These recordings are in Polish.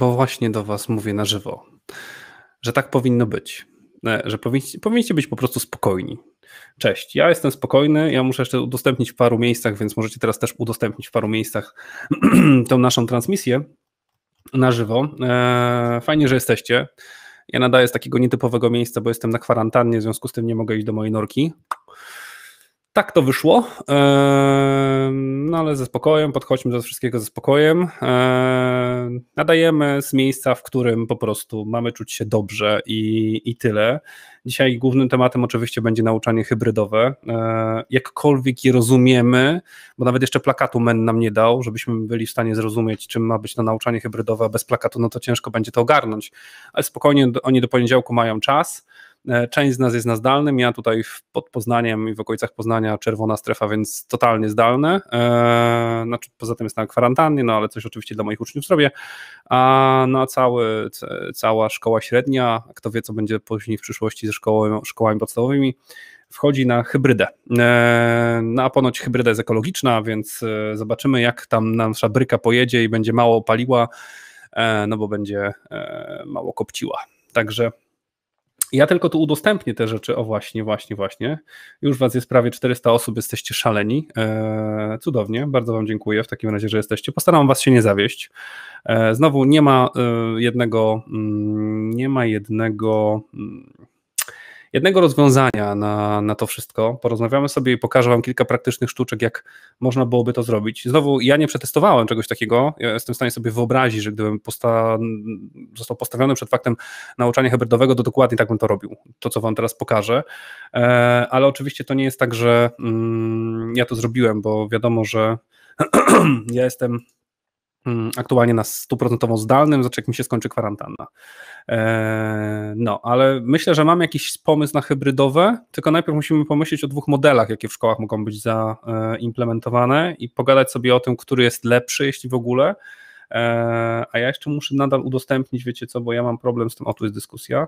bo właśnie do Was mówię na żywo, że tak powinno być, e, że powinniście, powinniście być po prostu spokojni. Cześć, ja jestem spokojny, ja muszę jeszcze udostępnić w paru miejscach, więc możecie teraz też udostępnić w paru miejscach tą naszą transmisję na żywo. E, fajnie, że jesteście. Ja nadaję z takiego nietypowego miejsca, bo jestem na kwarantannie, w związku z tym nie mogę iść do mojej norki. Tak to wyszło. E, no ale ze spokojem, podchodźmy do wszystkiego ze spokojem. Eee, nadajemy z miejsca, w którym po prostu mamy czuć się dobrze i, i tyle. Dzisiaj głównym tematem oczywiście będzie nauczanie hybrydowe. Eee, jakkolwiek je rozumiemy, bo nawet jeszcze plakatu MEN nam nie dał, żebyśmy byli w stanie zrozumieć, czym ma być to nauczanie hybrydowe, a bez plakatu no to ciężko będzie to ogarnąć. Ale spokojnie, oni do poniedziałku mają czas E, część z nas jest na zdalnym, ja tutaj pod Poznaniem i w okolicach Poznania czerwona strefa, więc totalnie zdalne. E, znaczy, poza tym jest na kwarantannie, no ale coś oczywiście dla moich uczniów zrobię. A na no, cały, cała szkoła średnia, kto wie co będzie później w przyszłości ze szkołą, szkołami podstawowymi, wchodzi na hybrydę. E, no a ponoć hybryda jest ekologiczna, więc zobaczymy jak tam nasza bryka pojedzie i będzie mało paliła, no bo będzie mało kopciła. Także ja tylko tu udostępnię te rzeczy. O właśnie, właśnie, właśnie. Już was jest prawie 400 osób, jesteście szaleni. Eee, cudownie, bardzo wam dziękuję w takim razie, że jesteście. Postaram was się nie zawieść. Eee, znowu nie ma e, jednego, mm, nie ma jednego. Mm, jednego rozwiązania na, na to wszystko. Porozmawiamy sobie i pokażę Wam kilka praktycznych sztuczek, jak można byłoby to zrobić. Znowu, ja nie przetestowałem czegoś takiego. Ja jestem w stanie sobie wyobrazić, że gdybym posta został postawiony przed faktem nauczania hybrydowego, to dokładnie tak bym to robił. To, co Wam teraz pokażę. E, ale oczywiście to nie jest tak, że mm, ja to zrobiłem, bo wiadomo, że ja jestem Mm, aktualnie na stuprocentowo zdalnym, znaczy jak mi się skończy kwarantanna. E, no, ale myślę, że mam jakiś pomysł na hybrydowe, tylko najpierw musimy pomyśleć o dwóch modelach, jakie w szkołach mogą być zaimplementowane e, i pogadać sobie o tym, który jest lepszy, jeśli w ogóle. E, a ja jeszcze muszę nadal udostępnić, wiecie co, bo ja mam problem z tym, o tu jest dyskusja,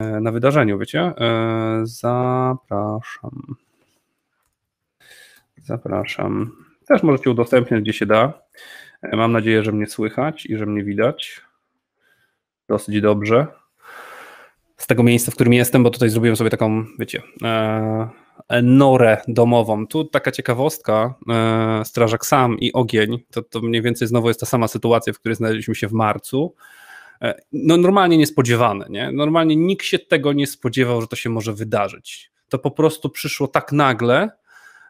na wydarzeniu, wiecie. Zapraszam. Zapraszam. Też możecie udostępniać, gdzie się da. E, mam nadzieję, że mnie słychać i że mnie widać dosyć dobrze. Z tego miejsca, w którym jestem, bo tutaj zrobiłem sobie taką, wiecie, e, e, norę domową. Tu taka ciekawostka, strażak sam i ogień, to, to mniej więcej znowu jest ta sama sytuacja, w której znaleźliśmy się w marcu. No normalnie niespodziewane, nie? Normalnie nikt się tego nie spodziewał, że to się może wydarzyć. To po prostu przyszło tak nagle,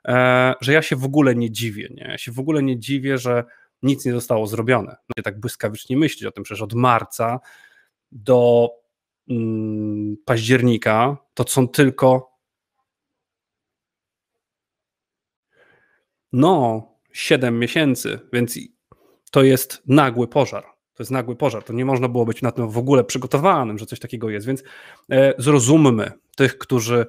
E, że ja się w ogóle nie dziwię. Nie? Ja się w ogóle nie dziwię, że nic nie zostało zrobione. Nie no tak błyskawicznie myśleć o tym, przecież od marca do mm, października to są tylko. No, 7 miesięcy, więc to jest nagły pożar. To jest nagły pożar. To nie można było być na tym w ogóle przygotowanym, że coś takiego jest. Więc e, zrozummy tych, którzy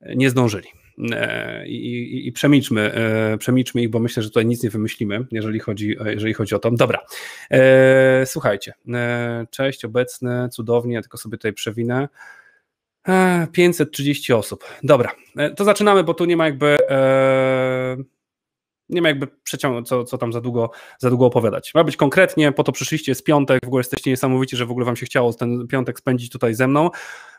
nie zdążyli. E, i, przemilczmy, e, przemilczmy ich, bo myślę, że tutaj nic nie wymyślimy, jeżeli chodzi, e, jeżeli chodzi o to. Dobra, słuchajcie, cześć, obecne. cudownie, ja tylko sobie tutaj przewinę. 530 osób. Dobra, to zaczynamy, bo tu nie ma jakby nie ma jakby przeciągu, co, co tam za długo, za długo opowiadać. Ma być konkretnie, po to przyszliście z piątek, w ogóle jesteście niesamowici, że w ogóle wam się chciało ten piątek spędzić tutaj ze mną.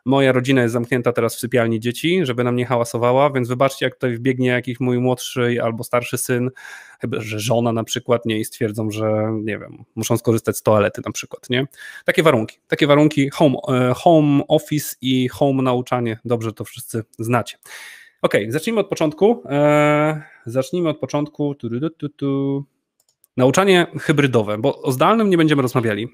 Moja rodzina jest zamknięta teraz w sypialni dzieci, żeby nam nie hałasowała, więc wybaczcie, jak tutaj wbiegnie jakiś mój młodszy albo starszy syn, chyba że żona na przykład, nie, i stwierdzą, że nie wiem, muszą skorzystać z toalety na przykład, nie? Takie warunki, takie warunki home, e, home office i home nauczanie, dobrze to wszyscy znacie. Ok, zacznijmy od początku. Eee, zacznijmy od początku. Tu, tu, tu, Nauczanie hybrydowe, bo o zdalnym nie będziemy rozmawiali.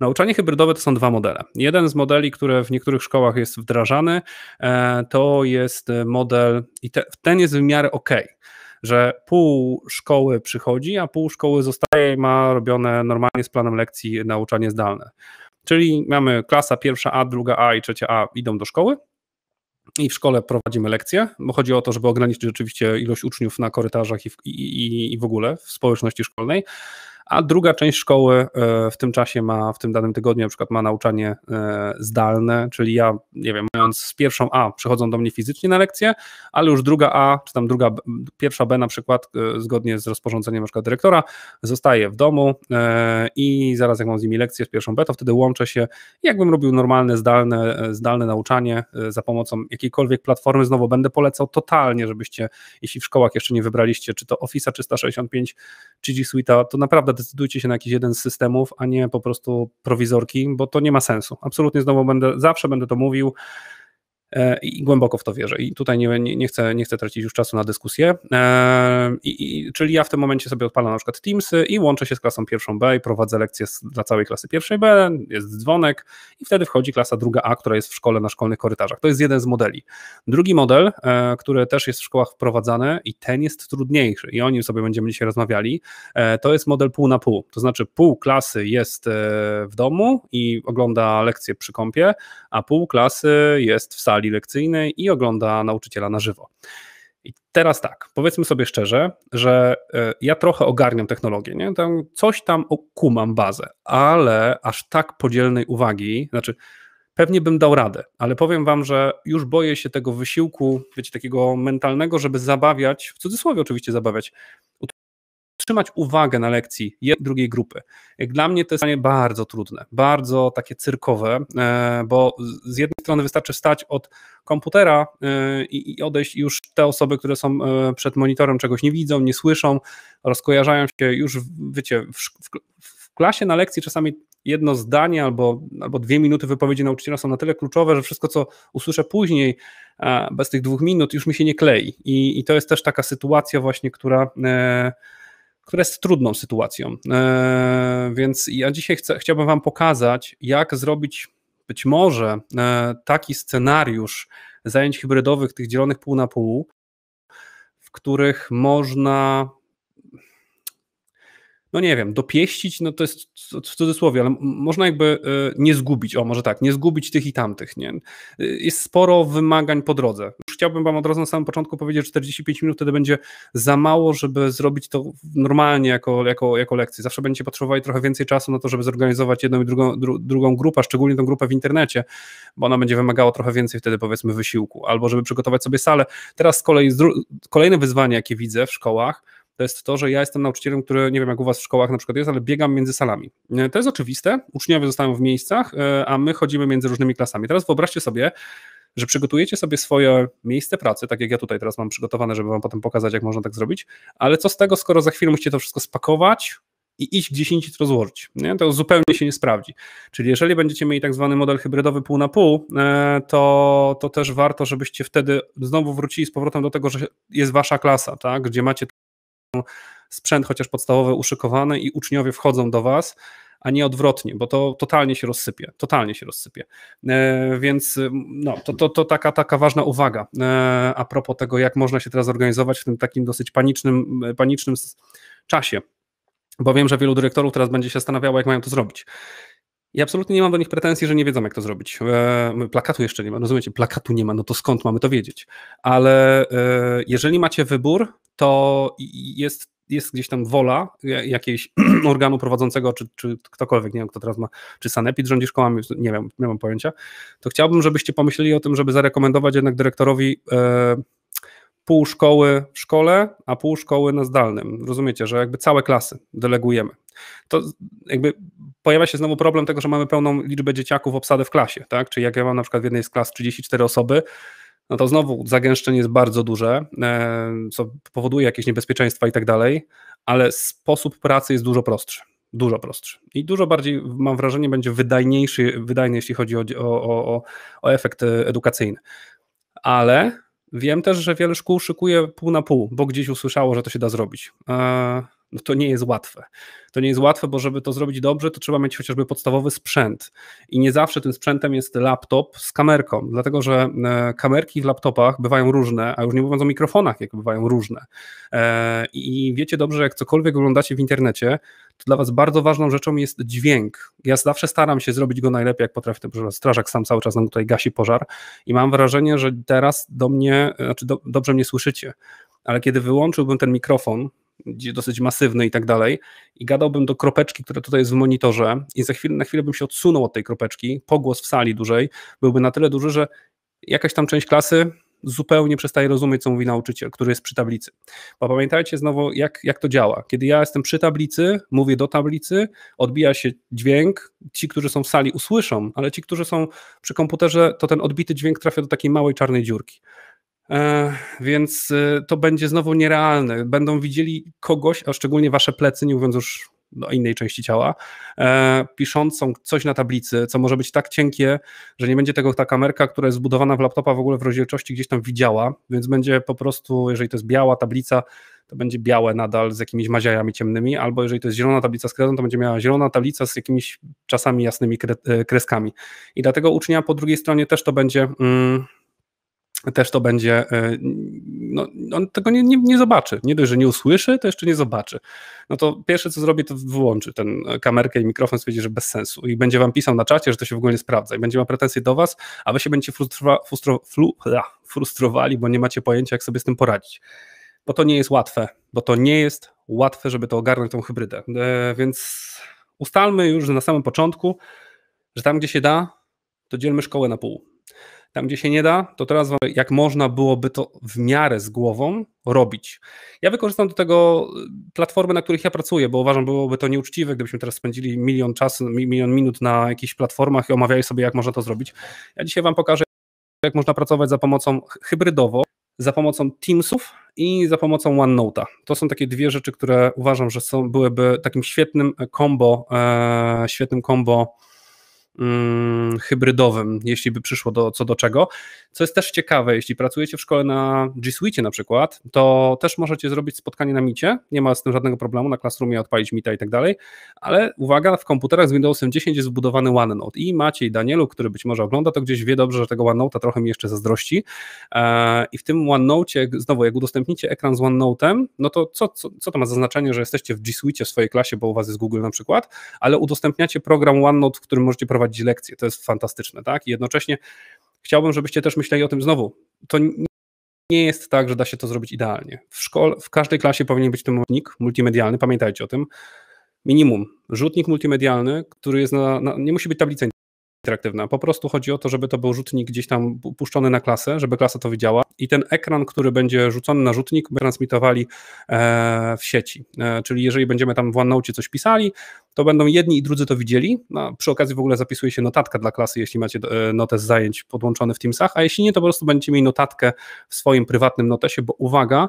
Nauczanie hybrydowe to są dwa modele. Jeden z modeli, który w niektórych szkołach jest wdrażany, e, to jest model, i ten jest w miarę ok, że pół szkoły przychodzi, a pół szkoły zostaje i ma robione normalnie z planem lekcji nauczanie zdalne. Czyli mamy klasa pierwsza A, druga A i trzecia A idą do szkoły, i w szkole prowadzimy lekcje, bo chodzi o to, żeby ograniczyć rzeczywiście ilość uczniów na korytarzach i w, i, i w ogóle w społeczności szkolnej, a druga część szkoły e, w tym czasie ma, w tym danym tygodniu na przykład ma nauczanie e, zdalne, czyli ja, nie wiem, mając z pierwszą A przychodzą do mnie fizycznie na lekcję, ale już druga A, czy tam druga, pierwsza B na przykład, e, zgodnie z rozporządzeniem na przykład dyrektora, zostaje w domu i zaraz jak mam z nimi lekcję z pierwszą B, to wtedy łączę się, jakbym robił normalne, zdalne, zdalne nauczanie za pomocą jakiejkolwiek platformy, znowu będę polecał totalnie, żebyście, jeśli w szkołach jeszcze nie wybraliście, czy to Office'a 365, czy G Suite'a, to naprawdę decydujcie się na jakiś jeden z systemów, a nie po prostu prowizorki, bo to nie ma sensu. Absolutnie znowu będę, zawsze będę to mówił. E, I głęboko w to wierzę. I tutaj nie, nie, nie, chcę, nie chcę tracić już czasu na dyskusję. E, I, i, czyli ja w tym momencie sobie odpalam na przykład Teamsy i łączę się z klasą pierwszą B i prowadzę lekcje dla całej klasy pierwszej B, jest dzwonek i wtedy wchodzi klasa druga A, która jest w szkole na szkolnych korytarzach. To jest jeden z modeli. Drugi model, e, który też jest w szkołach wprowadzany i ten jest trudniejszy i o nim sobie będziemy dzisiaj rozmawiali, to jest model pół na pół. To znaczy pół klasy jest w domu i ogląda lekcje przy kąpie, a pół klasy jest w sali sali lekcyjnej i ogląda nauczyciela na żywo. I teraz tak, powiedzmy sobie szczerze, że e, ja trochę ogarniam technologię, nie? Tam coś tam okumam bazę, ale aż tak podzielnej uwagi, znaczy pewnie bym dał radę, ale powiem wam, że już boję się tego wysiłku, wiecie, takiego mentalnego, żeby zabawiać, w cudzysłowie oczywiście zabawiać, trzymać uwagę na lekcji jednej, drugiej grupy. Jak dla mnie to jest bardzo trudne, bardzo takie cyrkowe, e, bo z jednej strony wystarczy wstać od komputera e, i odejść już te osoby, które są e, przed monitorem, czegoś nie widzą, nie słyszą, rozkojarzają się już, wiecie, w, w, w klasie na lekcji czasami jedno zdanie albo, albo dwie minuty wypowiedzi nauczyciela są na tyle kluczowe, że wszystko, co usłyszę później, bez tych dwóch minut, już mi się nie klei. I, i to jest też taka sytuacja, właśnie, która. E, która jest trudną sytuacją. E, więc ja dzisiaj chcę, chciałbym Wam pokazać, jak zrobić być może e, taki scenariusz zajęć hybrydowych, tych dzielonych pół na pół, w których można no nie wiem, dopieścić, no to jest w cudzysłowie, ale można jakby e, nie zgubić, o może tak, nie zgubić tych i tamtych, nie? Jest sporo wymagań po drodze chciałbym Wam od razu na samym początku powiedzieć, że 45 minut wtedy będzie za mało, żeby zrobić to normalnie jako, jako, jako lekcję. Zawsze będziecie potrzebowali trochę więcej czasu na to, żeby zorganizować jedną i drugą, dru, drugą grupę, szczególnie tą grupę w internecie, bo ona będzie wymagała trochę więcej wtedy powiedzmy wysiłku, albo żeby przygotować sobie salę. Teraz z kolei kolejne wyzwanie, jakie widzę w szkołach, to jest to, że ja jestem nauczycielem, który nie wiem jak u was w szkołach na przykład jest, ale biegam między salami. To jest oczywiste, uczniowie zostają w miejscach, e, a my chodzimy między różnymi klasami. Teraz wyobraźcie sobie, że przygotujecie sobie swoje miejsce pracy, tak jak ja tutaj teraz mam przygotowane, żeby wam potem pokazać, jak można tak zrobić, ale co z tego, skoro za chwilę musicie to wszystko spakować, i iść gdzieś indziej to rozłożyć. Nie? To zupełnie się nie sprawdzi. Czyli jeżeli będziecie mieli tak zwany model hybrydowy pół na pół, e, to, to też warto, żebyście wtedy znowu wrócili z powrotem do tego, że jest wasza klasa, tak? gdzie macie sprzęt chociaż podstawowy uszykowany i uczniowie wchodzą do was a nie odwrotnie, bo to totalnie się rozsypie, totalnie się rozsypie. E, więc no, to, to, to taka, taka ważna uwaga e, a propos tego, jak można się teraz organizować w tym takim dosyć panicznym, e, panicznym czasie, bo wiem, że wielu dyrektorów teraz będzie się zastanawiało, jak mają to zrobić. Ja absolutnie nie mam do nich pretensji, że nie wiedzą, jak to zrobić. plakatu jeszcze nie ma, no rozumiecie? Plakatu nie ma, no to skąd mamy to wiedzieć? Ale e, jeżeli macie wybór, to jest jest gdzieś tam wola jakiegoś organu prowadzącego, czy, czy ktokolwiek, nie wiem kto teraz ma, czy Sanepid rządzi szkołami, nie wiem, nie mam pojęcia, to chciałbym, żebyście pomyśleli o tym, żeby zarekomendować jednak dyrektorowi e, pół szkoły w szkole, a pół szkoły na zdalnym. Rozumiecie, że jakby całe klasy delegujemy. To jakby pojawia się znowu problem tego, że mamy pełną liczbę dzieciaków obsadę w klasie, tak? Czyli jak ja mam na przykład w jednej z klas 34 osoby, no to znowu zagęszczenie jest bardzo duże, e, co powoduje jakieś niebezpieczeństwa i tak dalej, ale sposób pracy jest dużo prostszy. Dużo prostszy i dużo bardziej, mam wrażenie, będzie wydajniejszy, wydajny, jeśli chodzi o, o, o, o efekt e, edukacyjny. Ale wiem też, że wiele szkół szykuje pół na pół, bo gdzieś usłyszało, że to się da zrobić. E, no to nie jest łatwe. To nie jest łatwe, bo żeby to zrobić dobrze, to trzeba mieć chociażby podstawowy sprzęt. I nie zawsze tym sprzętem jest laptop z kamerką, dlatego że e, kamerki w laptopach bywają różne, a już nie mówiąc o mikrofonach, jak bywają różne. E, I wiecie dobrze, jak cokolwiek oglądacie w internecie, to dla Was bardzo ważną rzeczą jest dźwięk. Ja zawsze staram się zrobić go najlepiej, jak potrafię, że strażak sam cały czas nam tutaj gasi pożar i mam wrażenie, że teraz do mnie, znaczy do, dobrze mnie słyszycie, ale kiedy wyłączyłbym ten mikrofon, dosyć masywny i tak dalej, i gadałbym do kropeczki, która tutaj jest w monitorze, i za chwilę, na chwilę bym się odsunął od tej kropeczki, pogłos w sali dużej byłby na tyle duży, że jakaś tam część klasy zupełnie przestaje rozumieć, co mówi nauczyciel, który jest przy tablicy. Bo pamiętajcie znowu, jak, jak to działa. Kiedy ja jestem przy tablicy, mówię do tablicy, odbija się dźwięk, ci, którzy są w sali usłyszą, ale ci, którzy są przy komputerze, to ten odbity dźwięk trafia do takiej małej czarnej dziurki. E, więc e, to będzie znowu nierealne. Będą widzieli kogoś, a szczególnie wasze plecy, nie mówiąc już do no, innej części ciała, e, piszącą coś na tablicy, co może być tak cienkie, że nie będzie tego ta kamerka, która jest zbudowana w laptopa w ogóle w rozdzielczości gdzieś tam widziała, więc będzie po prostu, jeżeli to jest biała tablica, to będzie białe nadal z jakimiś maziajami ciemnymi, albo jeżeli to jest zielona tablica z kredą, to będzie miała zielona tablica z jakimiś czasami jasnymi e, kreskami. I dlatego ucznia po drugiej stronie też to będzie... Mm, też to będzie, e, no, on tego nie, nie, nie, zobaczy. Nie dość, że nie usłyszy, to jeszcze nie zobaczy. No to pierwsze, co zrobi, to wyłączy ten kamerkę i mikrofon, stwierdzi, że bez sensu i będzie wam pisał na czacie, że to się w ogóle nie sprawdza i będzie ma pretensje do was, a wy się będziecie frustrowa frustro frustrowali, bo nie macie pojęcia, jak sobie z tym poradzić. Bo to nie jest łatwe, bo to nie jest łatwe, żeby to ogarnąć, tą hybrydę. E, więc ustalmy już na samym początku, że tam, gdzie się da, to dzielmy szkołę na pół tam gdzie się nie da, to teraz jak można byłoby to w miarę z głową robić. Ja wykorzystam do tego y, platformy, na których ja pracuję, bo uważam, byłoby to nieuczciwe, gdybyśmy teraz spędzili milion czasu, milion minut na jakichś platformach i omawiali sobie, jak można to zrobić. Ja dzisiaj Wam pokażę, jak można pracować za pomocą hybrydowo, za pomocą Teamsów i za pomocą OneNote'a. To są takie dwie rzeczy, które uważam, że są, byłyby takim świetnym kombo, e, e, świetnym kombo Mm, hybrydowym, jeśli by przyszło do, co do czego. Co jest też ciekawe, jeśli pracujecie w szkole na G Suite na przykład, to też możecie zrobić spotkanie na micie, nie ma z tym żadnego problemu, na Classroomie odpalić mita i tak dalej, ale uwaga, w komputerach z Windowsem 10 jest zbudowany OneNote i Maciej Danielu, który być może ogląda to gdzieś, wie dobrze, że tego OneNote'a trochę mi jeszcze zazdrości e, i w tym OneNote, znowu jak udostępnicie ekran z OneNote'em, no to co, co, co to ma zaznaczenie, że jesteście w G Suite w swojej klasie, bo u was jest Google na przykład, ale udostępniacie program OneNote, w którym możecie prowadzić prowadzić lekcje. To jest fantastyczne, tak? I jednocześnie chciałbym, żebyście też myśleli o tym znowu. To nie jest tak, że da się to zrobić idealnie. W, szkole, w każdej klasie powinien być ten rzutnik multimedialny, pamiętajcie o tym. Minimum. Rzutnik multimedialny, który jest na, na nie musi być tablica interaktywna. Po prostu chodzi o to, żeby to był rzutnik gdzieś tam puszczony na klasę, żeby klasa to widziała i ten ekran, który będzie rzucony na rzutnik, będziemy transmitowali e, w sieci. E, czyli jeżeli będziemy tam w OneNote coś pisali, to będą jedni i drudzy to widzieli. No, przy okazji w ogóle zapisuje się notatka dla klasy, jeśli macie e, notes zajęć podłączony w Teamsach, a jeśli nie, to po prostu będziecie mieli notatkę w swoim prywatnym notesie, bo uwaga,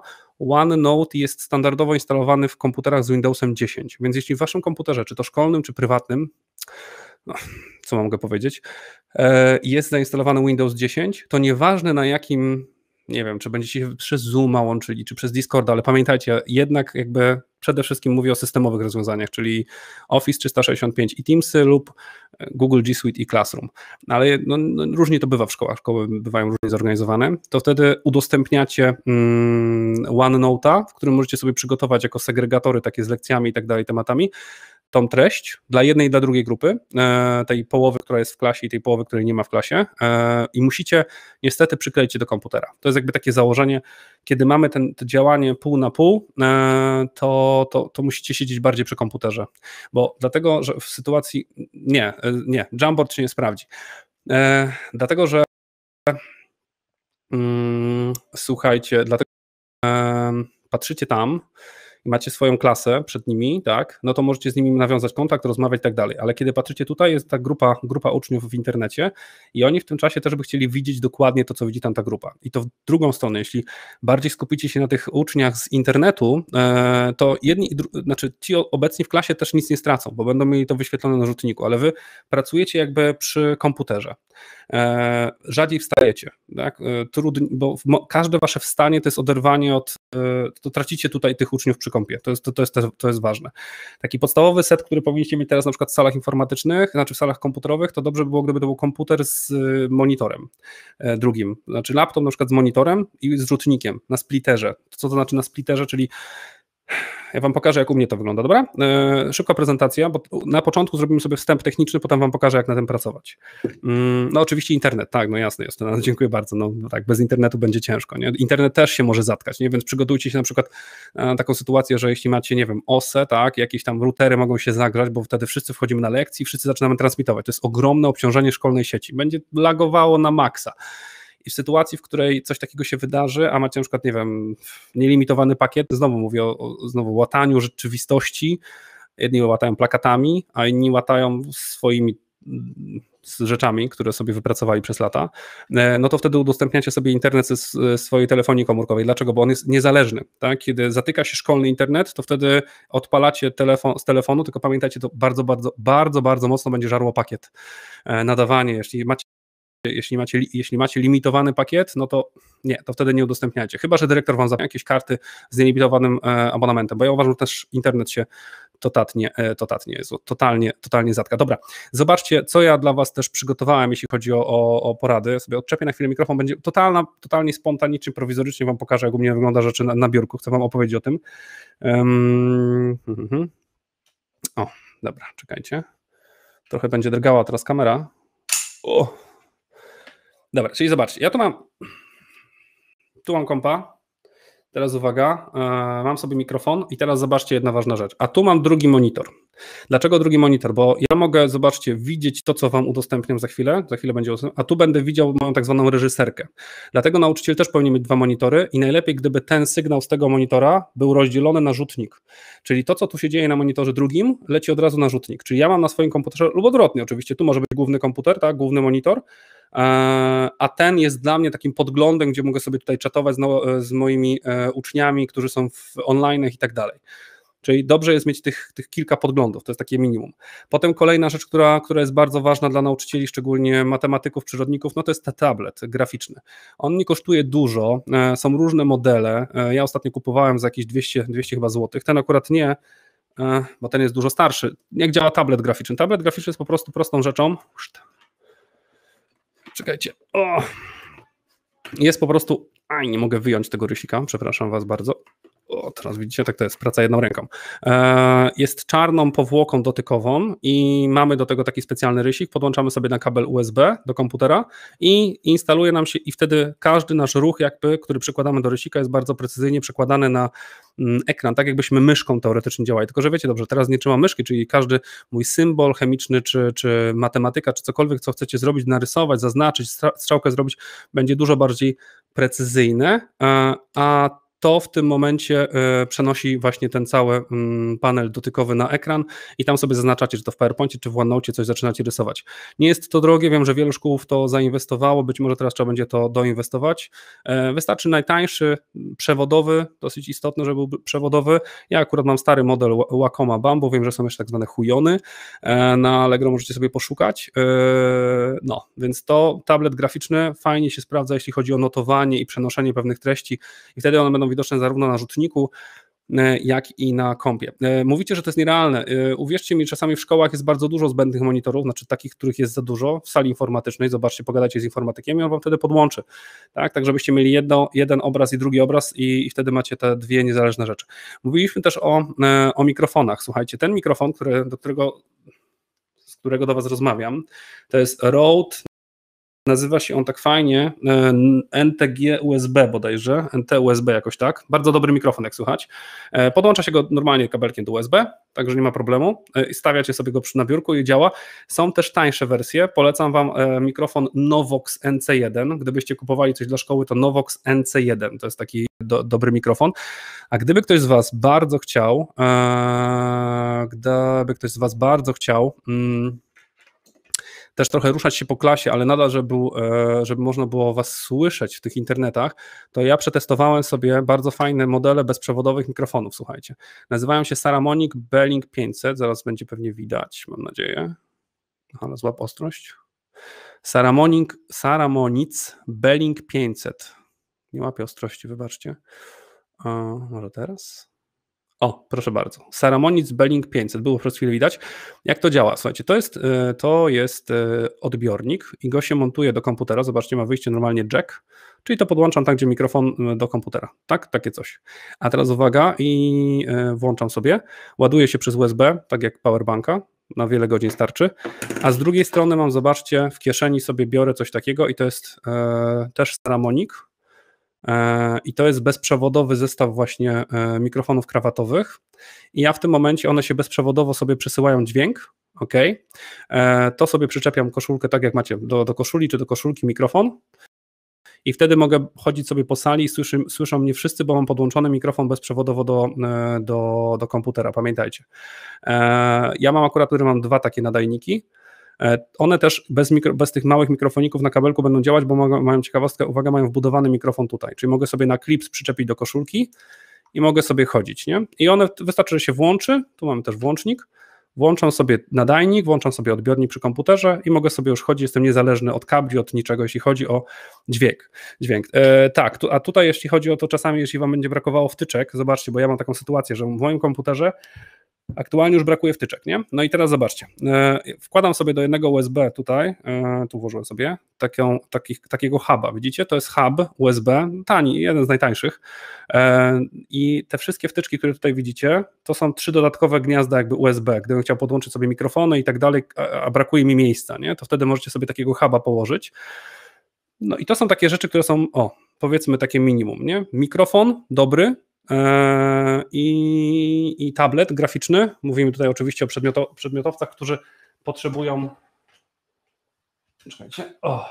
OneNote jest standardowo instalowany w komputerach z Windowsem 10, więc jeśli w waszym komputerze, czy to szkolnym, czy prywatnym, no, co mogę powiedzieć, e, jest zainstalowany Windows 10, to nieważne na jakim, nie wiem, czy będziecie się przez Zooma łączyli, czy przez Discorda, ale pamiętajcie, jednak jakby przede wszystkim mówię o systemowych rozwiązaniach, czyli Office 365 i Teamsy lub Google G Suite i Classroom. Ale no, no, różnie to bywa w szkołach, szkoły bywają różnie zorganizowane. To wtedy udostępniacie mm, OneNote'a, w którym możecie sobie przygotować jako segregatory takie z lekcjami i tak dalej tematami, tą treść dla jednej i dla drugiej grupy, e, tej połowy, która jest w klasie i tej połowy, której nie ma w klasie e, i musicie niestety przykleić je do komputera. To jest jakby takie założenie, kiedy mamy ten, to działanie pół na pół, e, to, to, to musicie siedzieć bardziej przy komputerze, bo dlatego, że w sytuacji, nie, nie, Jamboard się nie sprawdzi, dlatego, że mm, słuchajcie, dlatego patrzycie tam, macie swoją klasę przed nimi, tak, no to możecie z nimi nawiązać kontakt, rozmawiać i tak dalej. Ale kiedy patrzycie tutaj, jest ta grupa, grupa uczniów w internecie i oni w tym czasie też by chcieli widzieć dokładnie to, co widzi tam ta grupa. I to w drugą stronę, jeśli bardziej skupicie się na tych uczniach z internetu, e, to jedni, znaczy ci obecni w klasie też nic nie stracą, bo będą mieli to wyświetlone na rzutniku, ale wy pracujecie jakby przy komputerze. E, rzadziej wstajecie, tak? E, trudni, bo każde wasze wstanie to jest oderwanie od, to tracicie tutaj tych uczniów przy komputerze kompie. To jest, to, to, jest, to jest ważne. Taki podstawowy set, który powinniście mieć teraz na przykład w salach informatycznych, znaczy w salach komputerowych, to dobrze by było, gdyby to był komputer z y, monitorem e, drugim, znaczy laptop na przykład z monitorem i z rzutnikiem na splitterze. Co to znaczy na splitterze, czyli ja Wam pokażę, jak u mnie to wygląda, dobra? E, szybka prezentacja, bo na początku zrobimy sobie wstęp techniczny, potem Wam pokażę, jak na tym pracować. Mm, no oczywiście internet, tak, no jasne jest, no, dziękuję bardzo, no, no tak, bez internetu będzie ciężko, nie? Internet też się może zatkać, nie? Więc przygotujcie się na przykład e, na taką sytuację, że jeśli macie, nie wiem, OSE, tak, jakieś tam routery mogą się zagrać, bo wtedy wszyscy wchodzimy na lekcje i wszyscy zaczynamy transmitować. To jest ogromne obciążenie szkolnej sieci. Będzie lagowało na maksa. I w sytuacji, w której coś takiego się wydarzy, a macie na przykład, nie wiem, nielimitowany pakiet, znowu mówię o, o znowu łataniu rzeczywistości, jedni łatają plakatami, a inni łatają swoimi mm, z rzeczami, które sobie wypracowali przez lata, e, no to wtedy udostępniacie sobie internet ze swojej telefonii komórkowej. Dlaczego? Bo on jest niezależny. Tak? Kiedy zatyka się szkolny internet, to wtedy odpalacie telefon, z telefonu, tylko pamiętajcie, to bardzo, bardzo, bardzo, bardzo mocno będzie żarło pakiet e, nadawanie. Jeśli macie jeśli macie, jeśli macie limitowany pakiet, no to nie, to wtedy nie udostępniajcie. Chyba, że dyrektor wam zapnie jakieś karty z nielimitowanym e, abonamentem, bo ja uważam, że też internet się totalnie, totalnie, jest, totalnie, totalnie zatka. Dobra, zobaczcie, co ja dla was też przygotowałem, jeśli chodzi o, o, o porady. Ja sobie odczepię na chwilę mikrofon, będzie totalna, totalnie spontanicznie, prowizorycznie wam pokażę, jak u mnie wygląda rzeczy na, na biurku. Chcę wam opowiedzieć o tym. Um, mm O, dobra, czekajcie. Trochę będzie drgała teraz kamera. O, Dobra, czyli zobaczcie, ja tu mam tu mam kompa, teraz uwaga, e, mam sobie mikrofon i teraz zobaczcie jedna ważna rzecz, a tu mam drugi monitor. Dlaczego drugi monitor? Bo ja mogę, zobaczcie, widzieć to, co wam udostępniam za chwilę, za chwilę będzie, a tu będę widział moją tak zwaną reżyserkę. Dlatego nauczyciel też powinien mieć dwa monitory i najlepiej, gdyby ten sygnał z tego monitora był rozdzielony na rzutnik. Czyli to, co tu się dzieje na monitorze drugim, leci od razu na rzutnik. Czyli ja mam na swoim komputerze, lub odwrotnie oczywiście, tu może być główny komputer, tak, główny monitor, E, a ten jest dla mnie takim podglądem, gdzie mogę sobie tutaj czatować z, no, e, z moimi e, uczniami, którzy są w online i tak dalej. Czyli dobrze jest mieć tych, tych kilka podglądów, to jest takie minimum. Potem kolejna rzecz, która, która jest bardzo ważna dla nauczycieli, szczególnie matematyków, przyrodników, no to jest ten tablet graficzny. On nie kosztuje dużo, są różne modele. Ja ostatnio kupowałem za jakieś 200, 200 chyba złotych, ten akurat nie, bo ten jest dużo starszy. Jak działa tablet graficzny? Tablet graficzny jest po prostu prostą rzeczą. Czekajcie. O! Jest po prostu. Aj, nie mogę wyjąć tego rysika, przepraszam Was bardzo o, teraz widzicie, tak to jest, praca jedną ręką, e, jest czarną powłoką dotykową i mamy do tego taki specjalny rysik, podłączamy sobie na kabel USB do komputera i instaluje nam się i wtedy każdy nasz ruch jakby, który przykładamy do rysika jest bardzo precyzyjnie przekładany na mm, ekran, tak jakbyśmy myszką teoretycznie działali, tylko że wiecie dobrze, teraz nie trzymam myszki, czyli każdy mój symbol chemiczny, czy, czy matematyka, czy cokolwiek, co chcecie zrobić, narysować, zaznaczyć, strzałkę zrobić, będzie dużo bardziej precyzyjne, e, a to w tym momencie e, przenosi właśnie ten cały mm, panel dotykowy na ekran i tam sobie zaznaczacie, czy to w PowerPoincie, czy w OneNote coś zaczynacie rysować. Nie jest to drogie, wiem, że wielu szkół w to zainwestowało, być może teraz trzeba będzie to doinwestować. E, wystarczy najtańszy, mm, przewodowy, dosyć istotne, żeby był przewodowy. Ja akurat mam stary model Wacoma Bambu, wiem, że są jeszcze tak zwane chujony, e, na Allegro możecie sobie poszukać. No, więc to tablet graficzny fajnie się sprawdza, jeśli chodzi o notowanie i przenoszenie pewnych treści i wtedy one będą widoczne zarówno na rzutniku, e, jak i na kompie. E, mówicie, że to jest nierealne. E, uwierzcie mi, czasami w szkołach jest bardzo dużo zbędnych monitorów, znaczy takich, których jest za dużo w sali informatycznej. Zobaczcie, pogadacie z informatykiem i on wam wtedy podłączy. Tak, tak żebyście mieli jedno, jeden obraz i drugi obraz i, i wtedy macie te dwie niezależne rzeczy. Mówiliśmy też o, o mikrofonach. Słuchajcie, ten mikrofon, który, do którego, z którego do was rozmawiam, to jest Rode Nazywa się on tak fajnie e, NTG USB bodajże, NT USB jakoś tak. Bardzo dobry mikrofon, jak słychać. E, podłącza się go normalnie kabelkiem do USB, także nie ma problemu. E, stawiacie sobie go przy nabiórku i działa. Są też tańsze wersje. Polecam Wam mikrofon Novox NC1. Gdybyście kupowali coś dla szkoły, to Novox NC1. To jest taki do, dobry mikrofon. A gdyby ktoś z Was bardzo chciał, gdyby ktoś z Was bardzo chciał, mm, też trochę ruszać się po klasie, ale nadal, żeby, był, e, żeby można było Was słyszeć w tych internetach, to ja przetestowałem sobie bardzo fajne modele bezprzewodowych mikrofonów, słuchajcie. Nazywają się Saramonic Belling 500, zaraz będzie pewnie widać, mam nadzieję. Ale złap ostrość. Saramonic, Saramonic Belling 500. Nie łapię ostrości, wybaczcie. O, może teraz? O, proszę bardzo. Saramonic Belling 500, było przez chwilę widać. Jak to działa? Słuchajcie, to jest, e, to jest e, odbiornik i go się montuje do komputera. Zobaczcie, ma wyjście normalnie jack, czyli to podłączam tam, gdzie mikrofon e, do komputera. Tak, takie coś. A teraz uwaga i włączam sobie. Ładuje się przez USB, tak jak powerbanka, na wiele godzin starczy. A z drugiej strony mam, zobaczcie, w kieszeni sobie biorę coś takiego i to jest e, też Saramonic, E, i to jest bezprzewodowy zestaw właśnie e, mikrofonów krawatowych. I ja w tym momencie one się bezprzewodowo sobie przesyłają dźwięk. OK, e, to sobie przyczepiam koszulkę, tak jak macie, do, do koszuli czy do koszulki mikrofon. I wtedy mogę chodzić sobie po sali i słyszy, słyszą mnie wszyscy, bo mam podłączony mikrofon bezprzewodowo do, do, do komputera, pamiętajcie. Ja mam akurat, który mam dwa takie nadajniki E, one też bez, mikro, bez tych małych mikrofoników na kabelku będą działać, bo mają, mają ciekawostkę, uwaga, mają wbudowany mikrofon tutaj, czyli mogę sobie na klips przyczepić do koszulki i mogę sobie chodzić, nie? I one, wystarczy, że się włączy, tu mamy też włącznik, włączam sobie nadajnik, włączam sobie odbiornik przy komputerze i mogę sobie już chodzić, jestem niezależny od kabli, od niczego, jeśli chodzi o dźwięk. dźwięk. E, tak, tu, a tutaj jeśli chodzi o to, czasami jeśli wam będzie brakowało wtyczek, zobaczcie, bo ja mam taką sytuację, że w moim komputerze Aktualnie już brakuje wtyczek, nie? No i teraz zobaczcie. E, wkładam sobie do jednego USB tutaj, e, tu włożyłem sobie, taką, taki, takiego huba. Widzicie? To jest hub USB, tani, jeden z najtańszych. E, I te wszystkie wtyczki, które tutaj widzicie, to są trzy dodatkowe gniazda jakby USB. Gdybym chciał podłączyć sobie mikrofony i tak dalej, a brakuje mi miejsca, nie? To wtedy możecie sobie takiego huba położyć. No i to są takie rzeczy, które są, o, powiedzmy takie minimum, nie? Mikrofon dobry, i, i tablet graficzny. Mówimy tutaj oczywiście o przedmiotowcach, którzy potrzebują. Czekajcie. O,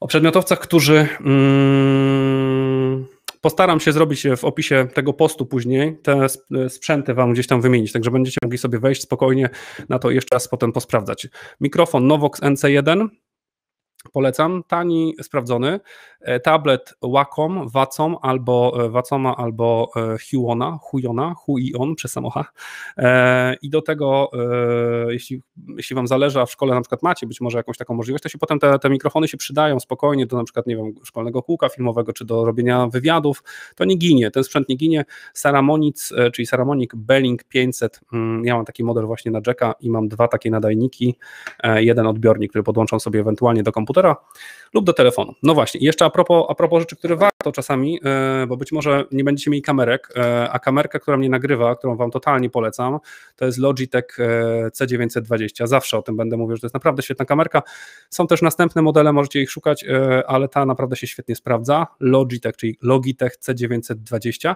o przedmiotowcach, którzy. Mm, postaram się zrobić w opisie tego postu później te sprzęty Wam gdzieś tam wymienić, także będziecie mogli sobie wejść spokojnie na to jeszcze raz potem posprawdzać. Mikrofon Novox NC1, polecam, tani, sprawdzony. E, tablet Wacom, Wacom albo e, Wacoma albo e, Huona, Huiona, Huion przez samocha. I do tego, jeśli, jeśli Wam zależy, a w szkole na przykład macie być może jakąś taką możliwość, to się potem te, te mikrofony się przydają spokojnie do na przykład, nie wiem, szkolnego kółka filmowego, czy do robienia wywiadów. To nie ginie, ten sprzęt nie ginie. Saramonic, czyli Saramonic Belling 500, mm, ja mam taki model właśnie na Jacka i mam dwa takie nadajniki, jeden odbiornik, który podłączam sobie ewentualnie do komputera lub do telefonu. No właśnie, jeszcze a propos, a propos rzeczy, które warto czasami, e, bo być może nie będziecie mieli kamerek, e, a kamerka, która mnie nagrywa, którą wam totalnie polecam, to jest Logitech e, C920. Zawsze o tym będę mówił, że to jest naprawdę świetna kamerka. Są też następne modele, możecie ich szukać, ale ta naprawdę się świetnie sprawdza. Logitech, czyli Logitech C920.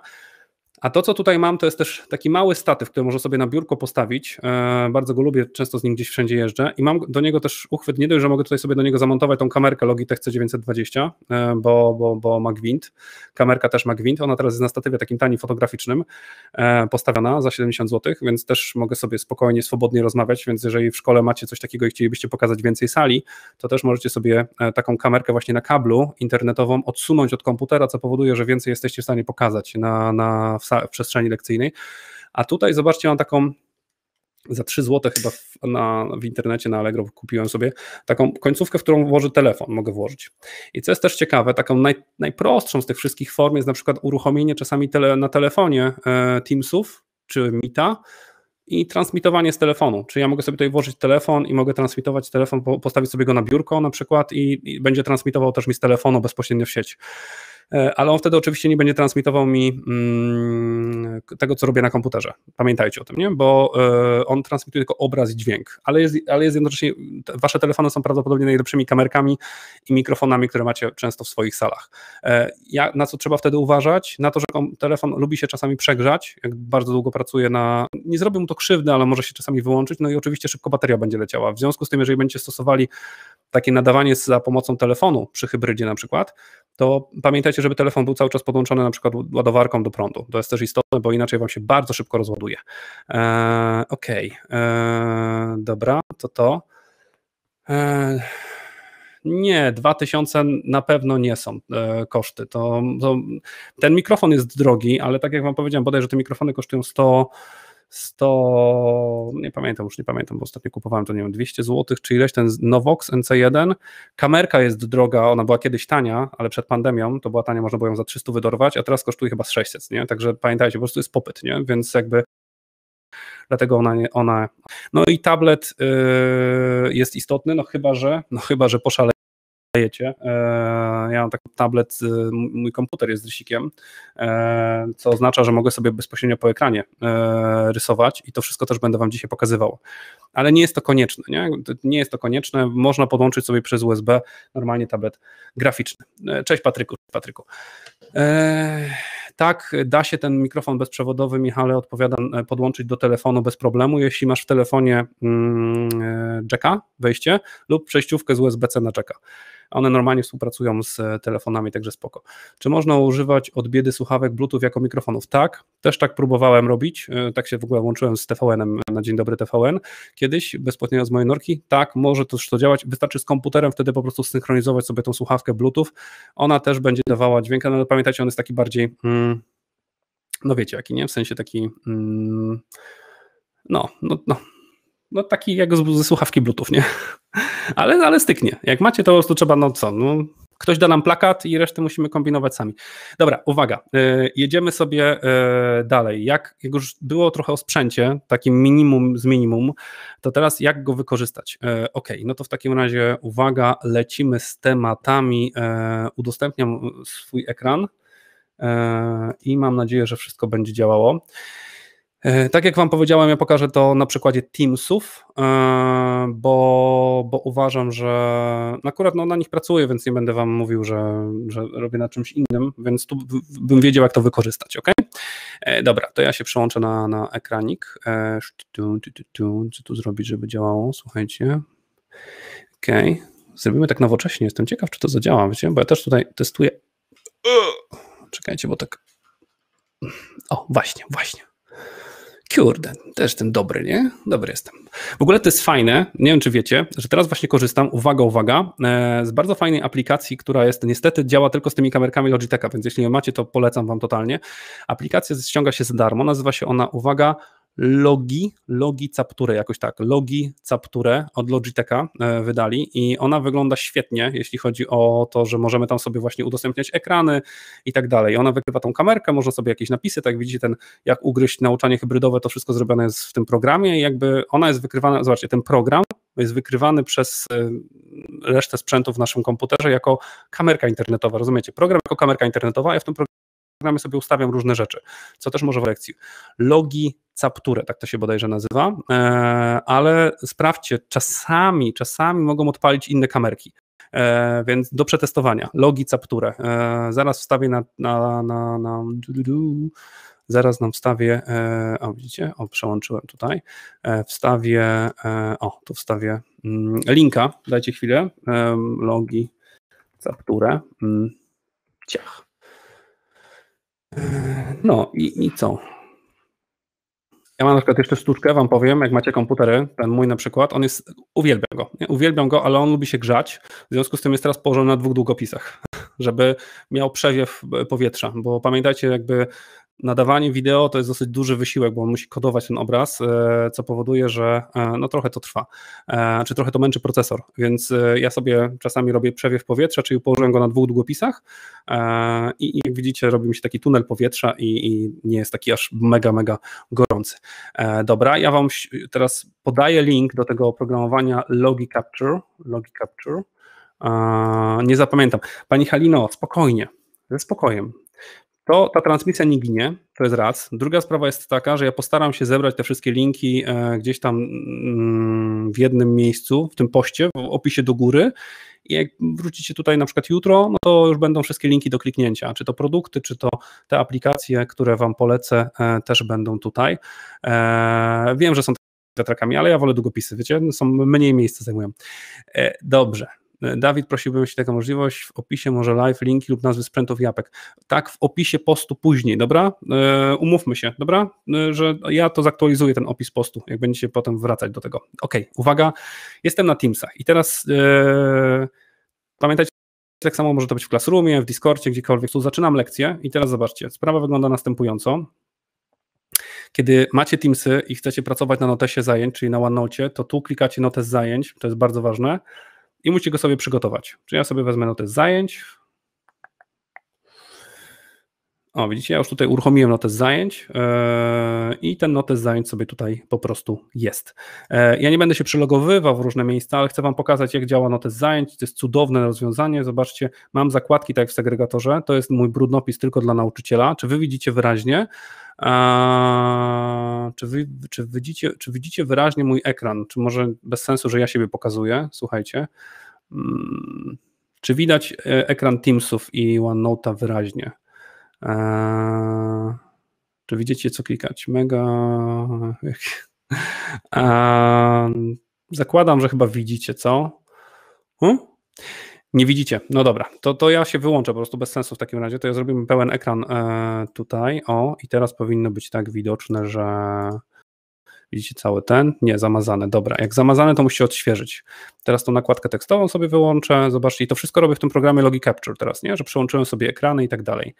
A to, co tutaj mam, to jest też taki mały statyw, który można sobie na biurko postawić. E, bardzo go lubię, często z nim gdzieś wszędzie jeżdżę i mam do niego też uchwyt, nie dość, że mogę tutaj sobie do niego zamontować tą kamerkę Logitech C920, e, bo, bo, bo ma gwint. Kamerka też ma gwint, ona teraz jest na statywie takim tani fotograficznym e, postawiona za 70 zł, więc też mogę sobie spokojnie, swobodnie rozmawiać, więc jeżeli w szkole macie coś takiego i chcielibyście pokazać więcej sali, to też możecie sobie taką kamerkę właśnie na kablu internetową odsunąć od komputera, co powoduje, że więcej jesteście w stanie pokazać na, na, w w przestrzeni lekcyjnej. A tutaj zobaczcie, mam taką za 3 zł chyba w, na, w internecie na Allegro kupiłem sobie taką końcówkę, w którą włoży telefon, mogę włożyć. I co jest też ciekawe, taką naj, najprostszą z tych wszystkich form jest na przykład uruchomienie czasami tele, na telefonie e, Teamsów czy Mita i transmitowanie z telefonu. Czyli ja mogę sobie tutaj włożyć telefon i mogę transmitować telefon, postawić sobie go na biurko na przykład i, i będzie transmitował też mi z telefonu bezpośrednio w sieć. E, ale on wtedy oczywiście nie będzie transmitował mi mm, tego, co robię na komputerze. Pamiętajcie o tym, nie? Bo e, on transmituje tylko obraz i dźwięk, ale jest, ale jest jednocześnie, wasze telefony są prawdopodobnie najlepszymi kamerkami i mikrofonami, które macie często w swoich salach. E, ja, na co trzeba wtedy uważać? Na to, że telefon lubi się czasami przegrzać, jak bardzo długo pracuje na. Nie zrobię mu to krzywdy, ale może się czasami wyłączyć, no i oczywiście szybko bateria będzie leciała. W związku z tym, jeżeli będziecie stosowali takie nadawanie za pomocą telefonu przy hybrydzie na przykład, to pamiętajcie, żeby telefon był cały czas podłączony na przykład ładowarką do prądu. To jest też istotne, bo inaczej wam się bardzo szybko rozładuje. Eee, Okej, okay. E, dobra, to to. Eee, nie, 2000 na pewno nie są e, koszty. To, to, ten mikrofon jest drogi, ale tak jak wam powiedziałem, bodaj, że te mikrofony kosztują 100 100 nie pamiętam, już nie pamiętam, bo ostatnio kupowałem to, nie wiem, 200 zł, czy ileś, ten Novox NC1, kamerka jest droga, ona była kiedyś tania, ale przed pandemią to była tania, można było ją za 300 wydorwać, a teraz kosztuje chyba z 600, nie? Także pamiętajcie, po prostu jest popyt, nie? Więc jakby dlatego ona, nie, ona. No i tablet yy, jest istotny, no chyba, że, no chyba, że poszaleje dajecie. E, ja mam taki tablet, y, mój komputer jest rysikiem, e, co oznacza, że mogę sobie bezpośrednio po ekranie e, rysować i to wszystko też będę Wam dzisiaj pokazywał. Ale nie jest to konieczne, nie? nie jest to konieczne, można podłączyć sobie przez USB normalnie tablet graficzny. Cześć Patryku, Patryku. Tak, da się ten mikrofon bezprzewodowy, Michale, odpowiadam, podłączyć do telefonu bez problemu, jeśli masz w telefonie mm, jacka, wejście lub przejściówkę z USB-C na jacka. One normalnie współpracują z e, telefonami, także spoko. Czy można używać od biedy słuchawek Bluetooth jako mikrofonów? Tak, też tak próbowałem robić. E, tak się w ogóle łączyłem z TVN-em na Dzień Dobry TVN kiedyś, bezpośrednio z mojej norki. Tak, może też to działać. Wystarczy z komputerem wtedy po prostu synchronizować sobie tą słuchawkę Bluetooth. Ona też będzie dawała dźwięk, ale pamiętajcie, on jest taki bardziej, mm, no wiecie jaki, nie? W sensie taki, mm, no, no, no no taki jak ze słuchawki Bluetooth, nie? Ale, ale styknie. Jak macie, to po prostu trzeba, no co, no, ktoś da nam plakat i resztę musimy kombinować sami. Dobra, uwaga, y, jedziemy sobie y, dalej. Jak, jak już było trochę o sprzęcie, takim minimum z minimum, to teraz jak go wykorzystać? Y, ok, no to w takim razie uwaga, lecimy z tematami. Udostępniam swój ekran i mam nadzieję, że wszystko będzie działało. E, tak jak Wam powiedziałem, ja pokażę to na przykładzie Teamsów, e, bo, bo uważam, że akurat no, na nich pracuję, więc nie będę Wam mówił, że, że robię na czymś innym, więc tu bym wiedział, jak to wykorzystać, ok? E, dobra, to ja się przełączę na, na ekranik. Co tu zrobić, żeby działało? Słuchajcie. ok. zrobimy tak nowocześnie. Jestem ciekaw, czy to zadziała, wiecie? Bo ja też tutaj testuję. Czekajcie, bo tak. O, właśnie, właśnie. Kurde, też jestem dobry, nie? Dobry jestem. W ogóle to jest fajne, nie wiem czy wiecie, że teraz właśnie korzystam, uwaga, uwaga, e, z bardzo fajnej aplikacji, która jest, niestety działa tylko z tymi kamerkami Logitecha, więc jeśli nie macie, to polecam wam totalnie. Aplikacja ściąga się za darmo, nazywa się ona, uwaga, Logi, Logi Capture, jakoś tak, Logi Capture od Logitecha e, wydali i ona wygląda świetnie, jeśli chodzi o to, że możemy tam sobie właśnie udostępniać ekrany i tak dalej. Ona wykrywa tą kamerkę, można sobie jakieś napisy, tak jak widzicie ten, jak ugryźć nauczanie hybrydowe, to wszystko zrobione jest w tym programie i jakby ona jest wykrywana, zobaczcie, ten program jest wykrywany przez e, resztę sprzętu w naszym komputerze jako kamerka internetowa, rozumiecie? Program jako kamerka internetowa, ja w tym programie programie sobie ustawiam różne rzeczy, co też może w lekcji. Logi Capture, tak to się bodajże nazywa, e, ale sprawdźcie, czasami, czasami mogą odpalić inne kamerki. E, więc do przetestowania. Logi Capture. E, zaraz wstawię na. na, na, na du, du, zaraz nam wstawię. E, o, widzicie? O, przełączyłem tutaj. E, wstawię. E, o, tu wstawię mm, linka. Dajcie chwilę. Logi Capture. Mm, ciach. No i, i co? Ja mam na przykład jeszcze sztuczkę, wam powiem, jak macie komputery, ten mój na przykład, on jest, uwielbiam go, nie? uwielbiam go, ale on lubi się grzać, w związku z tym jest teraz położony na dwóch długopisach, żeby miał przewiew powietrza, bo pamiętajcie jakby nadawanie wideo to jest dosyć duży wysiłek, bo on musi kodować ten obraz, e, co powoduje, że e, no trochę to trwa, e, czy trochę to męczy procesor, więc ja sobie czasami robię przewiew powietrza, czyli położyłem go na dwóch długopisach i, widzicie, robi mi się taki tunel powietrza i, i, nie jest taki aż mega, mega gorący. Dobra, ja wam teraz podaję link do tego oprogramowania Logicapture, Logicapture, nie zapamiętam. Pani Halino, spokojnie, ze spokojem to ta transmisja nie ginie, to jest raz. Druga sprawa jest taka, że ja postaram się zebrać te wszystkie linki e, gdzieś tam mm, w jednym miejscu, w tym poście, w opisie do góry. I jak wrócicie tutaj na przykład jutro, no to już będą wszystkie linki do kliknięcia, czy to produkty, czy to te aplikacje, które Wam polecę, e, też będą tutaj. E, wiem, że są tetrakami, ale ja wolę długopisy, wiecie, są mniej miejsca zajmują. Dobrze, Dawid, prosiłbym, się taka możliwość, w opisie może live, linki lub nazwy sprzętów japek. Tak, w opisie postu później, dobra? E, umówmy się, dobra? E, że ja to zaktualizuję, ten opis postu, jak będziecie potem wracać do tego. Ok, uwaga, jestem na Teamsach i teraz yy, pamiętajcie, tak samo może to być w Classroomie, w Discordzie, gdziekolwiek. Tu zaczynam lekcję i teraz zobaczcie, sprawa wygląda następująco. Kiedy macie Teamsy i chcecie pracować na notesie zajęć, czyli na OneNote, to tu klikacie notes zajęć, to jest bardzo ważne i musicie go sobie przygotować. Czyli ja sobie wezmę notę zajęć, o, widzicie, ja już tutaj uruchomiłem notes zajęć yy, i ten notes zajęć sobie tutaj po prostu jest. Yy, ja nie będę się przylogowywał w różne miejsca, ale chcę Wam pokazać, jak działa notes zajęć. To jest cudowne rozwiązanie. Zobaczcie, mam zakładki tak w segregatorze. To jest mój brudnopis tylko dla nauczyciela. Czy Wy widzicie wyraźnie? A, czy, wy, czy, widzicie, czy widzicie wyraźnie mój ekran? Czy może bez sensu, że ja siebie pokazuję? Słuchajcie. Hmm. Czy widać e, ekran Teamsów i OneNote'a wyraźnie? Eee, czy widzicie, co klikać? Mega. Eee, zakładam, że chyba widzicie, co? Hmm? Nie widzicie. No dobra, to, to ja się wyłączę po prostu bez sensu w takim razie. To ja zrobimy pełen ekran e, tutaj. O, i teraz powinno być tak widoczne, że. Widzicie cały ten? Nie, zamazane. Dobra, jak zamazane, to musi odświeżyć. Teraz tą nakładkę tekstową sobie wyłączę. Zobaczcie, i to wszystko robię w tym programie Logi Capture. teraz, nie? Że przełączyłem sobie ekrany i tak dalej.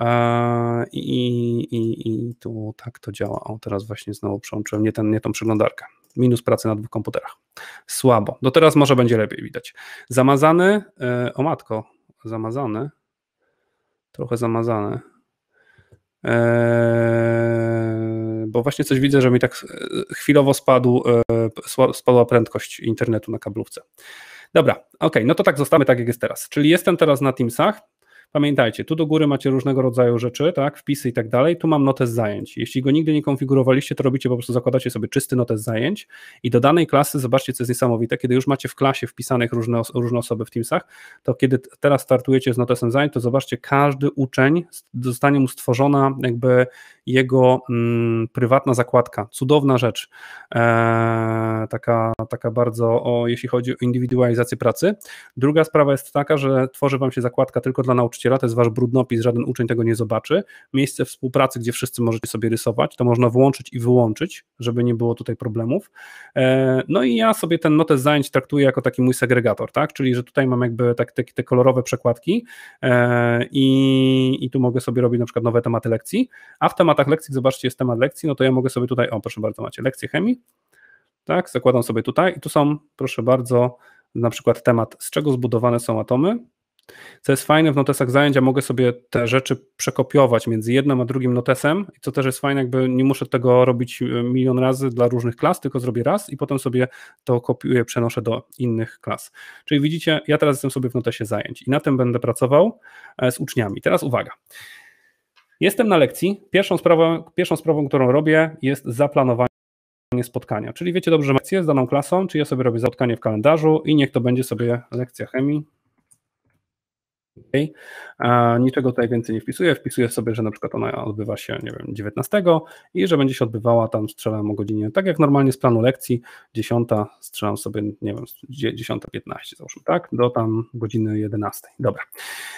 Eee, I, i, i tu tak to działa. O, teraz właśnie znowu przełączyłem nie, ten, nie tą przeglądarkę. Minus pracy na dwóch komputerach. Słabo. Do no teraz może będzie lepiej widać. Zamazany, e, o matko, zamazany, trochę zamazany. Eee, bo właśnie coś widzę, że mi tak e, chwilowo spadł, e, spadła prędkość internetu na kablówce. Dobra, ok, no to tak zostamy tak, jak jest teraz. Czyli jestem teraz na Teamsach, Pamiętajcie, tu do góry macie różnego rodzaju rzeczy, tak, wpisy i tak dalej. Tu mam notę zajęć. Jeśli go nigdy nie konfigurowaliście, to robicie po prostu zakładacie sobie czysty notę zajęć i do danej klasy zobaczcie, co jest niesamowite, kiedy już macie w klasie wpisanych różne, różne osoby w Teamsach, to kiedy teraz startujecie z notesem zajęć, to zobaczcie, każdy uczeń zostanie mu stworzona jakby jego mm, prywatna zakładka. Cudowna rzecz, e, taka, taka bardzo, o, jeśli chodzi o indywidualizację pracy. Druga sprawa jest taka, że tworzy Wam się zakładka tylko dla nauczyciela, to jest Wasz brudnopis, żaden uczeń tego nie zobaczy. Miejsce współpracy, gdzie wszyscy możecie sobie rysować, to można włączyć i wyłączyć, żeby nie było tutaj problemów. E, no i ja sobie ten notes zajęć traktuję jako taki mój segregator, tak? czyli że tutaj mam jakby tak, te, te kolorowe przekładki e, i, i tu mogę sobie robić na przykład nowe tematy lekcji, a w temat tematach lekcji, zobaczcie, jest temat lekcji, no to ja mogę sobie tutaj, o proszę bardzo, macie lekcję chemii, tak, zakładam sobie tutaj i tu są, proszę bardzo, na przykład temat, z czego zbudowane są atomy, co jest fajne w notesach zajęć, ja mogę sobie te rzeczy przekopiować między jednym a drugim notesem i co też jest fajne, jakby nie muszę tego robić e, milion razy dla różnych klas, tylko zrobię raz i potem sobie to kopiuję, przenoszę do innych klas. Czyli widzicie, ja teraz jestem sobie w notesie zajęć i na tym będę pracował e, z uczniami. Teraz uwaga. Jestem na lekcji. Pierwszą sprawą, pierwszą sprawą, którą robię, jest zaplanowanie spotkania. Czyli wiecie dobrze, że lekcję z daną klasą, czy ja sobie robię spotkanie w kalendarzu i niech to będzie sobie lekcja chemii, Okay. Niczego tutaj więcej nie wpisuję. Wpisuję sobie, że na przykład ona odbywa się, nie wiem, 19 i że będzie się odbywała tam, strzelam o godzinie, tak jak normalnie z planu lekcji, 10, strzelam sobie, nie wiem, 10.15 załóżmy, tak, do tam godziny 11. Dobra.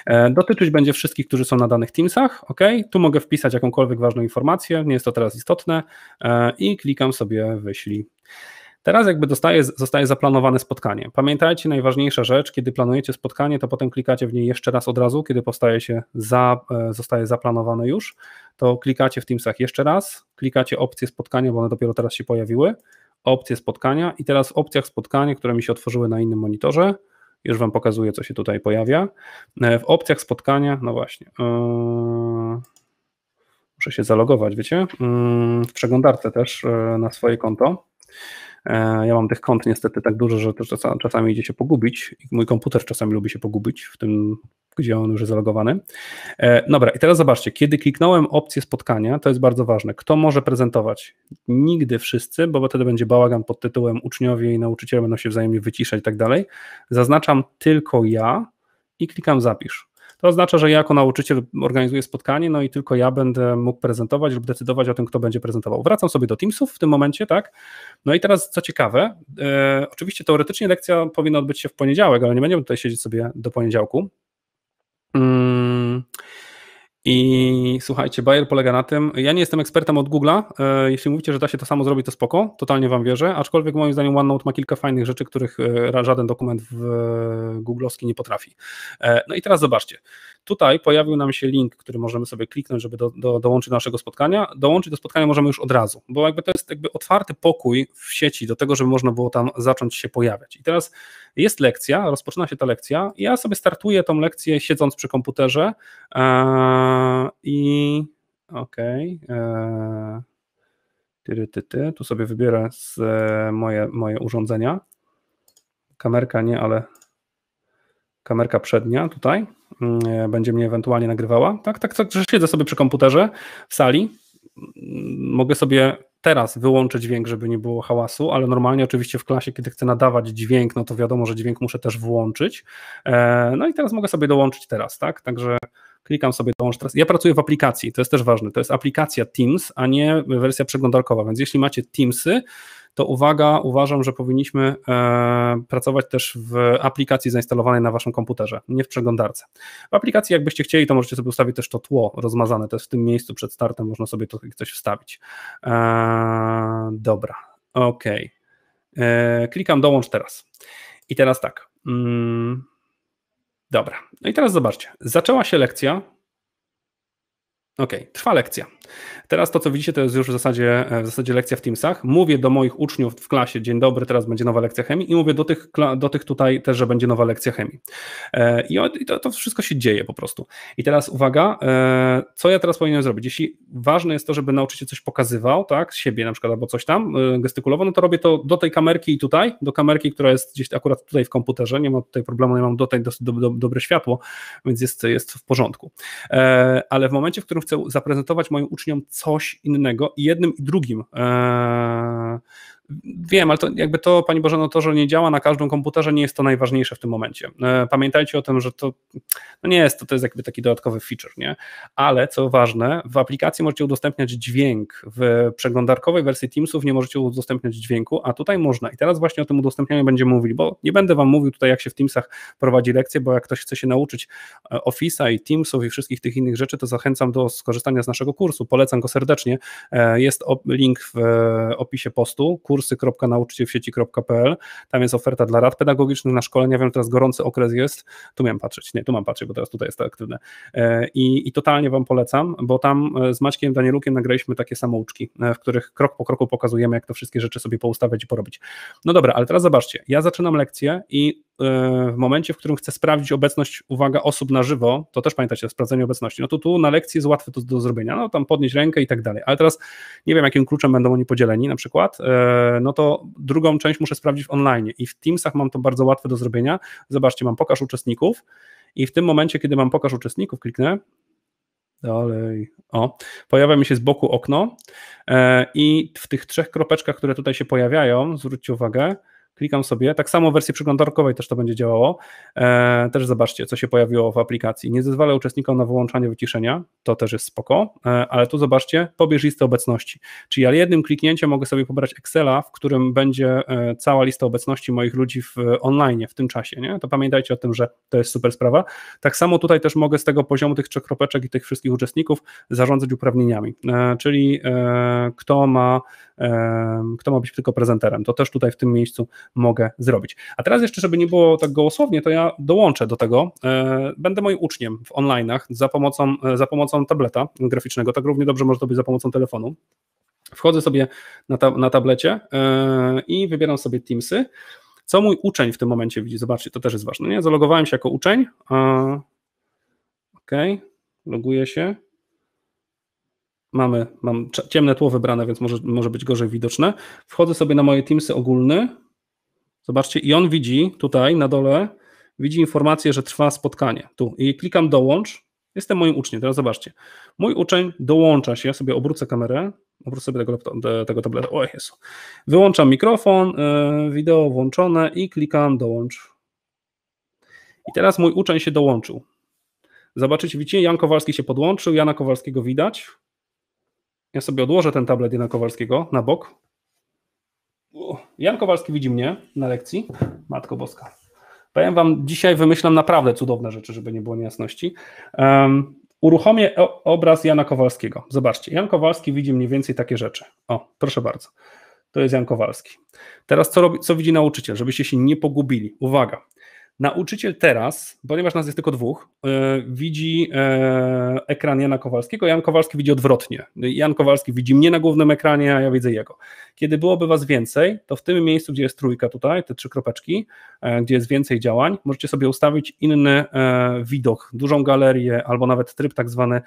E, dotyczyć będzie wszystkich, którzy są na danych Teamsach, ok? Tu mogę wpisać jakąkolwiek ważną informację, nie jest to teraz istotne e, i klikam sobie wyślij. Teraz jakby dostaje, zostaje zaplanowane spotkanie. Pamiętajcie, najważniejsza rzecz, kiedy planujecie spotkanie, to potem klikacie w niej jeszcze raz od razu, kiedy powstaje się za, e, zostaje zaplanowane już, to klikacie w Teamsach jeszcze raz, klikacie opcję spotkania, bo one dopiero teraz się pojawiły, opcje spotkania i teraz w opcjach spotkania, które mi się otworzyły na innym monitorze, już Wam pokazuję, co się tutaj pojawia. E, w opcjach spotkania, no właśnie, yy, muszę się zalogować, wiecie, yy, w przeglądarce też yy, na swoje konto. E, ja mam tych kont niestety tak dużo, że czasami idzie się pogubić. Mój komputer czasami lubi się pogubić w tym, gdzie on już jest zalogowany. E, dobra, i teraz zobaczcie, kiedy kliknąłem opcję spotkania, to jest bardzo ważne. Kto może prezentować? Nigdy wszyscy, bo wtedy będzie bałagan pod tytułem uczniowie i nauczyciele będą się wzajemnie wyciszać i tak dalej. Zaznaczam tylko ja i klikam zapisz. To oznacza, że ja jako nauczyciel organizuję spotkanie, no i tylko ja będę mógł prezentować lub decydować o tym, kto będzie prezentował. Wracam sobie do Teamsów w tym momencie, tak? No i teraz, co ciekawe, e, oczywiście teoretycznie lekcja powinna odbyć się w poniedziałek, ale nie będziemy tutaj siedzieć sobie do poniedziałku. Hmm. I słuchajcie, Bayer polega na tym, ja nie jestem ekspertem od Google'a, e, jeśli mówicie, że da się to samo zrobić, to spoko, totalnie wam wierzę, aczkolwiek moim zdaniem OneNote ma kilka fajnych rzeczy, których e, żaden dokument w e, Google'owski nie potrafi. No i teraz zobaczcie, Tutaj pojawił nam się link, który możemy sobie kliknąć, żeby do, do, dołączyć do naszego spotkania. Dołączyć do spotkania możemy już od razu, bo jakby to jest jakby otwarty pokój w sieci do tego, żeby można było tam zacząć się pojawiać. I teraz jest lekcja, rozpoczyna się ta lekcja. Ja sobie startuję tą lekcję siedząc przy komputerze eee, i okej. Okay, eee, tu sobie wybierę z, e, moje, moje urządzenia. Kamerka nie, ale kamerka przednia tutaj. Mm, e, będzie mnie ewentualnie nagrywała. Tak, tak, tak, że siedzę sobie przy komputerze w sali. Mm, mogę sobie teraz wyłączyć dźwięk, żeby nie było hałasu, ale normalnie oczywiście w klasie, kiedy chcę nadawać dźwięk, no to wiadomo, że dźwięk muszę też włączyć. E, no i teraz mogę sobie dołączyć teraz, tak? Także klikam sobie dołącz teraz. Ja pracuję w aplikacji, to jest też ważne. To jest aplikacja Teams, a nie wersja przeglądarkowa, więc jeśli macie Teamsy, to uwaga, uważam, że powinniśmy e, pracować też w aplikacji zainstalowanej na waszym komputerze, nie w przeglądarce. W aplikacji, jakbyście chcieli, to możecie sobie ustawić też to tło rozmazane, to jest w tym miejscu przed startem, można sobie to coś wstawić. E, dobra, ok. E, klikam dołącz teraz. I teraz tak. Mm, dobra, no i teraz zobaczcie. Zaczęła się lekcja, OK, trwa lekcja. Teraz to, co widzicie, to jest już w zasadzie, w zasadzie lekcja w Teamsach. Mówię do moich uczniów w klasie, dzień dobry, teraz będzie nowa lekcja chemii i mówię do tych, do tych tutaj też, że będzie nowa lekcja chemii. E, I to, to wszystko się dzieje po prostu. I teraz uwaga, e, co ja teraz powinienem zrobić? Jeśli ważne jest to, żeby nauczyciel coś pokazywał, tak, siebie na przykład albo coś tam e, gestykulował, no to robię to do tej kamerki i tutaj, do kamerki, która jest gdzieś akurat tutaj w komputerze, nie ma tutaj problemu, ja mam do tej dosyć do, do, dobre światło, więc jest, jest w porządku. Ale w momencie, w którym chcę zaprezentować moim uczniom coś innego i jednym i drugim e, Wiem, ale to, jakby to, Pani Bożeno, to, że nie działa na każdym komputerze, nie jest to najważniejsze w tym momencie. E, pamiętajcie o tym, że to no nie jest, to, to jest jakby taki dodatkowy feature, nie? Ale co ważne, w aplikacji możecie udostępniać dźwięk. W przeglądarkowej wersji Teamsów nie możecie udostępniać dźwięku, a tutaj można. I teraz właśnie o tym udostępnianiu będziemy mówili, bo nie będę Wam mówił tutaj, jak się w Teamsach prowadzi lekcje, bo jak ktoś chce się nauczyć e, Office'a i Teamsów i wszystkich tych innych rzeczy, to zachęcam do skorzystania z naszego kursu. Polecam go serdecznie. E, jest link w opisie postu. Kurs kursy.nauczycielsieci.pl. Tam jest oferta dla rad pedagogicznych, na szkolenia. Wiem, że teraz gorący okres jest. Tu miałem patrzeć, nie, tu mam patrzeć, bo teraz tutaj jest to aktywne. E, I, i totalnie Wam polecam, bo tam e, z Maćkiem Danielukiem nagraliśmy takie samouczki, e, w których krok po kroku pokazujemy, jak to wszystkie rzeczy sobie poustawiać i porobić. No dobra, ale teraz zobaczcie, ja zaczynam lekcję i w momencie, w którym chcę sprawdzić obecność, uwaga, osób na żywo, to też pamiętajcie, sprawdzeniu obecności, no to tu na lekcji jest łatwe to do zrobienia, no tam podnieść rękę i tak dalej, ale teraz nie wiem, jakim kluczem będą oni podzieleni na przykład, e, no to drugą część muszę sprawdzić online i w Teamsach mam to bardzo łatwe do zrobienia, zobaczcie, mam pokaż uczestników i w tym momencie, kiedy mam pokaż uczestników, kliknę, Dalej. O, pojawia mi się z boku okno e, i w tych trzech kropeczkach, które tutaj się pojawiają, zwróćcie uwagę, Klikam sobie, tak samo w wersji przeglądarkowej też to będzie działało. E, też zobaczcie, co się pojawiło w aplikacji. Nie zezwala uczestnikom na wyłączanie wyciszenia, to też jest spoko, e, ale tu zobaczcie, pobierz listę obecności. Czyli ja jednym kliknięciem mogę sobie pobrać Excela, w którym będzie e, cała lista obecności moich ludzi w online w tym czasie. Nie? To pamiętajcie o tym, że to jest super sprawa. Tak samo tutaj też mogę z tego poziomu tych trzech kropeczek i tych wszystkich uczestników zarządzać uprawnieniami, e, czyli e, kto ma, e, kto ma być tylko prezenterem. To też tutaj w tym miejscu mogę zrobić. A teraz jeszcze, żeby nie było tak gołosłownie, to ja dołączę do tego. E, będę moim uczniem w online'ach za pomocą, e, za pomocą tableta graficznego, tak równie dobrze może to być za pomocą telefonu. Wchodzę sobie na, ta, na tablecie e, i wybieram sobie Teamsy. Co mój uczeń w tym momencie widzi? Zobaczcie, to też jest ważne. Nie? Zalogowałem się jako uczeń. OK, loguję się. Mamy, mam ciemne tło wybrane, więc może, może być gorzej widoczne. Wchodzę sobie na moje Teamsy ogólny Zobaczcie, i on widzi tutaj na dole, widzi informację, że trwa spotkanie. Tu i klikam dołącz. Jestem moim uczniem. Teraz zobaczcie. Mój uczeń dołącza się. Ja sobie obrócę kamerę, obrócę sobie tego, tego tableta. O Jezu. Wyłączam mikrofon, yy, wideo włączone i klikam dołącz. I teraz mój uczeń się dołączył. Zobaczycie, widzicie, Jan Kowalski się podłączył, Jana Kowalskiego widać. Ja sobie odłożę ten tablet Jana Kowalskiego na bok. Jan Kowalski widzi mnie na lekcji. Matko Boska. Powiem Wam, dzisiaj wymyślam naprawdę cudowne rzeczy, żeby nie było niejasności. Um, uruchomię obraz Jana Kowalskiego. Zobaczcie, Jan Kowalski widzi mniej więcej takie rzeczy. O, proszę bardzo. To jest Jan Kowalski. Teraz co, robi, co widzi nauczyciel, żebyście się nie pogubili. Uwaga, Nauczyciel teraz, ponieważ nas jest tylko dwóch, yy, widzi yy, e, ekran Jana Kowalskiego, Jan Kowalski widzi odwrotnie. Jan Kowalski widzi mnie na głównym ekranie, a ja widzę jego. Kiedy byłoby was więcej, to w tym miejscu, gdzie jest trójka tutaj, te trzy kropeczki, yy, gdzie jest więcej działań, możecie sobie ustawić inny widok, dużą galerię albo nawet tryb tak zwany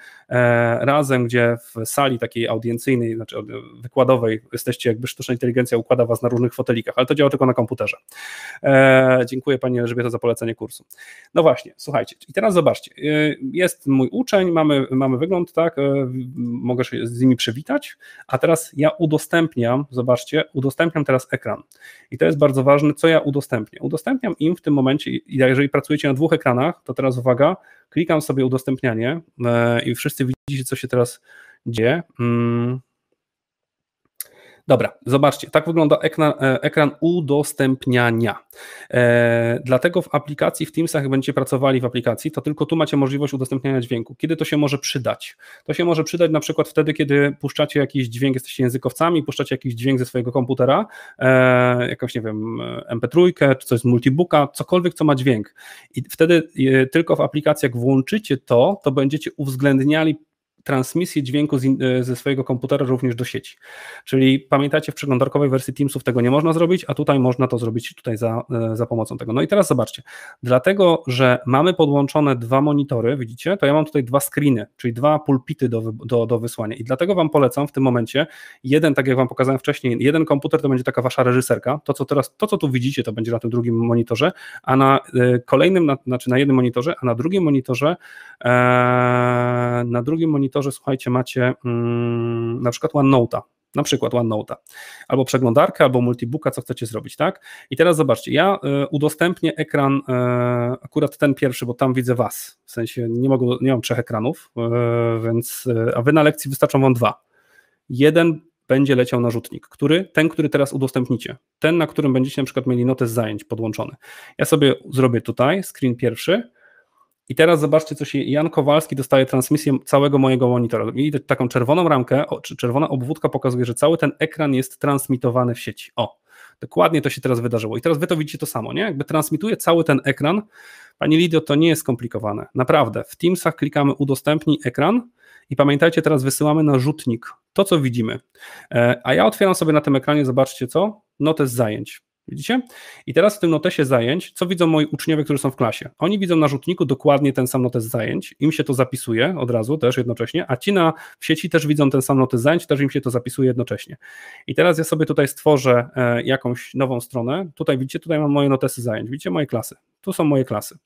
razem, gdzie w sali takiej audiencyjnej, znaczy wykładowej jesteście jakby sztuczna inteligencja układa was na różnych fotelikach, ale to działa tylko na komputerze. Dziękuję Pani Elżbieta za polecenie kursu. No właśnie, słuchajcie, i teraz zobaczcie, y, jest mój uczeń, mamy, mamy wygląd, tak, y, mogę się z nimi przywitać, a teraz ja udostępniam, zobaczcie, udostępniam teraz ekran. I to jest bardzo ważne, co ja udostępnię. Udostępniam im w tym momencie, jeżeli pracujecie na dwóch ekranach, to teraz uwaga, klikam sobie udostępnianie y, i wszyscy widzicie, co się teraz dzieje. Mm. Dobra, zobaczcie, tak wygląda ekran, e, ekran udostępniania. E, dlatego w aplikacji, w Teamsach, jak będziecie pracowali w aplikacji, to tylko tu macie możliwość udostępniania dźwięku. Kiedy to się może przydać? To się może przydać na przykład wtedy, kiedy puszczacie jakiś dźwięk, jesteście językowcami, puszczacie jakiś dźwięk ze swojego komputera, e, jakąś, nie wiem, MP3, czy coś z multibooka, cokolwiek, co ma dźwięk. I wtedy e, tylko w aplikacji, jak włączycie to, to będziecie uwzględniali transmisję dźwięku z, e, ze swojego komputera również do sieci. Czyli pamiętacie, w przeglądarkowej wersji Teamsów tego nie można zrobić, a tutaj można to zrobić tutaj za, e, za pomocą tego. No i teraz zobaczcie, dlatego, że mamy podłączone dwa monitory, widzicie, to ja mam tutaj dwa screeny, czyli dwa pulpity do, do, do wysłania i dlatego Wam polecam w tym momencie, jeden, tak jak Wam pokazałem wcześniej, jeden komputer to będzie taka Wasza reżyserka, to co teraz, to co tu widzicie, to będzie na tym drugim monitorze, a na e, kolejnym, na, znaczy na jednym monitorze, a na drugim monitorze, e, na drugim monitorze to, że słuchajcie, macie mm, na przykład OneNote'a, na przykład OneNote'a, albo przeglądarkę, albo multibooka, co chcecie zrobić, tak? I teraz zobaczcie, ja y, udostępnię ekran, y, akurat ten pierwszy, bo tam widzę was, w sensie nie, mogę, nie mam trzech ekranów, y, więc, a wy na lekcji wystarczą wam dwa. Jeden będzie leciał narzutnik, który, ten, który teraz udostępnicie, ten, na którym będziecie na przykład mieli notę z zajęć podłączony. Ja sobie zrobię tutaj screen pierwszy, i teraz zobaczcie, co się. Jan Kowalski dostaje transmisję całego mojego monitora. I taką czerwoną ramkę, czy czerwona obwódka pokazuje, że cały ten ekran jest transmitowany w sieci. O, dokładnie to się teraz wydarzyło. I teraz wy to widzicie to samo, nie? Jakby transmituje cały ten ekran. Pani Lidio, to nie jest skomplikowane. Naprawdę. W Teamsach klikamy udostępnij ekran. I pamiętajcie, teraz wysyłamy na rzutnik to, co widzimy. E, a ja otwieram sobie na tym ekranie, zobaczcie co? Notę z zajęć. Widzicie? I teraz w tym notesie zajęć, co widzą moi uczniowie, którzy są w klasie? Oni widzą na rzutniku dokładnie ten sam notes zajęć, im się to zapisuje od razu też jednocześnie, a ci na w sieci też widzą ten sam notes zajęć, też im się to zapisuje jednocześnie. I teraz ja sobie tutaj stworzę e, jakąś nową stronę. Tutaj widzicie, tutaj mam moje notesy zajęć, widzicie moje klasy. Tu są moje klasy.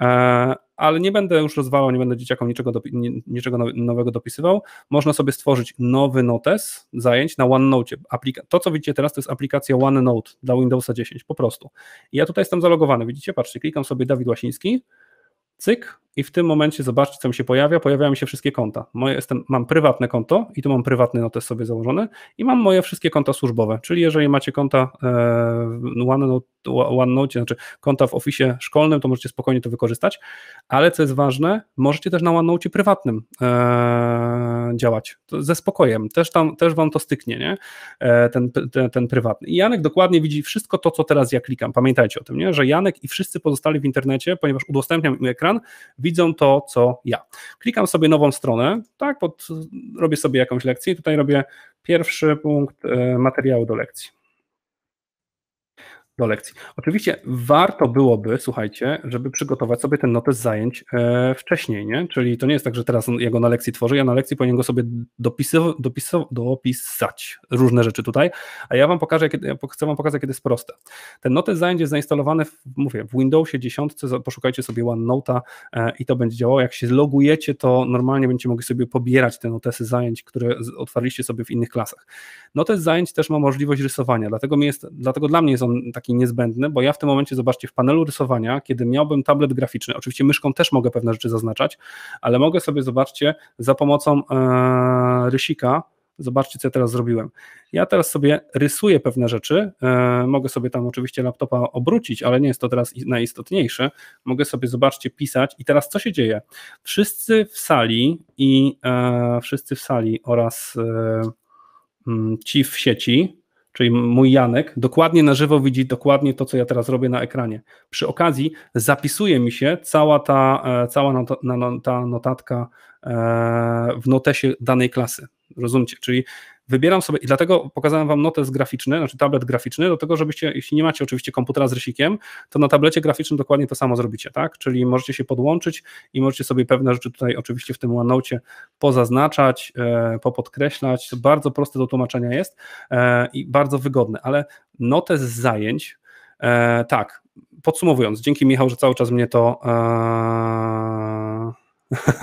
E, ale nie będę już rozwalał, nie będę dzieciakom niczego, do, niczego nowego dopisywał. Można sobie stworzyć nowy notes zajęć na OneNote. Aplika- to, co widzicie teraz, to jest aplikacja OneNote dla Windowsa 10, po prostu. I ja tutaj jestem zalogowany, widzicie? Patrzcie, klikam sobie Dawid Łasiński, cyk i w tym momencie zobaczcie, co mi się pojawia. Pojawiają mi się wszystkie konta. Moje jestem, mam prywatne konto i tu mam prywatny notes sobie założony i mam moje wszystkie konta służbowe, czyli jeżeli macie konta e, OneNote OneNote, znaczy konta w oficie szkolnym, to możecie spokojnie to wykorzystać, ale co jest ważne, możecie też na OneNote prywatnym e, działać ze spokojem, też tam, też wam to styknie, nie? E, ten, ten, ten, prywatny. I Janek dokładnie widzi wszystko to, co teraz ja klikam. Pamiętajcie o tym, nie? że Janek i wszyscy pozostali w internecie, ponieważ udostępniam im ekran, widzą to, co ja. Klikam sobie nową stronę, tak, pod, robię sobie jakąś lekcję i tutaj robię pierwszy punkt e, materiału do lekcji do lekcji. Oczywiście warto byłoby, słuchajcie, żeby przygotować sobie ten notes zajęć e, wcześniej, nie? Czyli to nie jest tak, że teraz ja go na lekcji tworzę, ja na lekcji powinien go sobie dopisyw, dopisyw, dopisać różne rzeczy tutaj, a ja wam pokażę, kiedy, chcę wam pokazać, kiedy jest proste. Ten notes zajęć jest zainstalowany, w, mówię, w Windowsie 10, poszukajcie sobie OneNote'a e, i to będzie działało. Jak się zlogujecie, to normalnie będziecie mogli sobie pobierać te notesy zajęć, które otwarliście sobie w innych klasach. Notes zajęć też ma możliwość rysowania, dlatego, mi jest, dlatego dla mnie jest on taki taki niezbędny, bo ja w tym momencie, zobaczcie, w panelu rysowania, kiedy miałbym tablet graficzny, oczywiście myszką też mogę pewne rzeczy zaznaczać, ale mogę sobie, zobaczcie, za pomocą e, rysika, zobaczcie, co ja teraz zrobiłem. Ja teraz sobie rysuję pewne rzeczy, e, mogę sobie tam oczywiście laptopa obrócić, ale nie jest to teraz najistotniejsze. Mogę sobie, zobaczcie, pisać i teraz co się dzieje? Wszyscy w sali i e, wszyscy w sali oraz e, mm, ci w sieci, czyli mój Janek, dokładnie na żywo widzi dokładnie to, co ja teraz robię na ekranie. Przy okazji zapisuje mi się cała ta, e, cała not, no, ta notatka e, w notesie danej klasy. Rozumcie? Czyli wybieram sobie, i dlatego pokazałem wam notes graficzny, znaczy tablet graficzny, do tego, żebyście, jeśli nie macie oczywiście komputera z rysikiem, to na tablecie graficznym dokładnie to samo zrobicie, tak? Czyli możecie się podłączyć i możecie sobie pewne rzeczy tutaj oczywiście w tym OneNote pozaznaczać, e, popodkreślać. To bardzo proste do tłumaczenia jest e, i bardzo wygodne, ale notes z zajęć, e, tak, podsumowując, dzięki Michał, że cały czas mnie to e,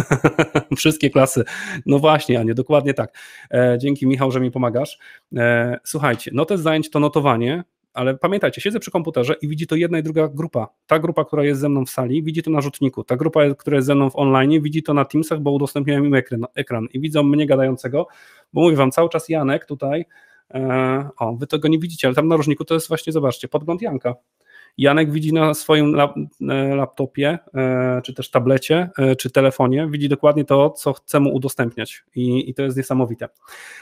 Wszystkie klasy. No właśnie, a nie dokładnie tak. E, dzięki Michał, że mi pomagasz. E, słuchajcie, no te zajęć to notowanie, ale pamiętajcie, siedzę przy komputerze i widzi to jedna i druga grupa. Ta grupa, która jest ze mną w sali, widzi to na rzutniku. Ta grupa, która jest ze mną w online, widzi to na Teamsach, bo udostępniłem im ekran, ekran. i widzą mnie gadającego, bo mówię wam, cały czas Janek tutaj, e, o, wy tego nie widzicie, ale tam na różniku to jest właśnie, zobaczcie, podgląd Janka. Janek widzi na swoim e, laptopie, e, czy też tablecie, e, czy telefonie, widzi dokładnie to, co chce mu udostępniać i, i to jest niesamowite.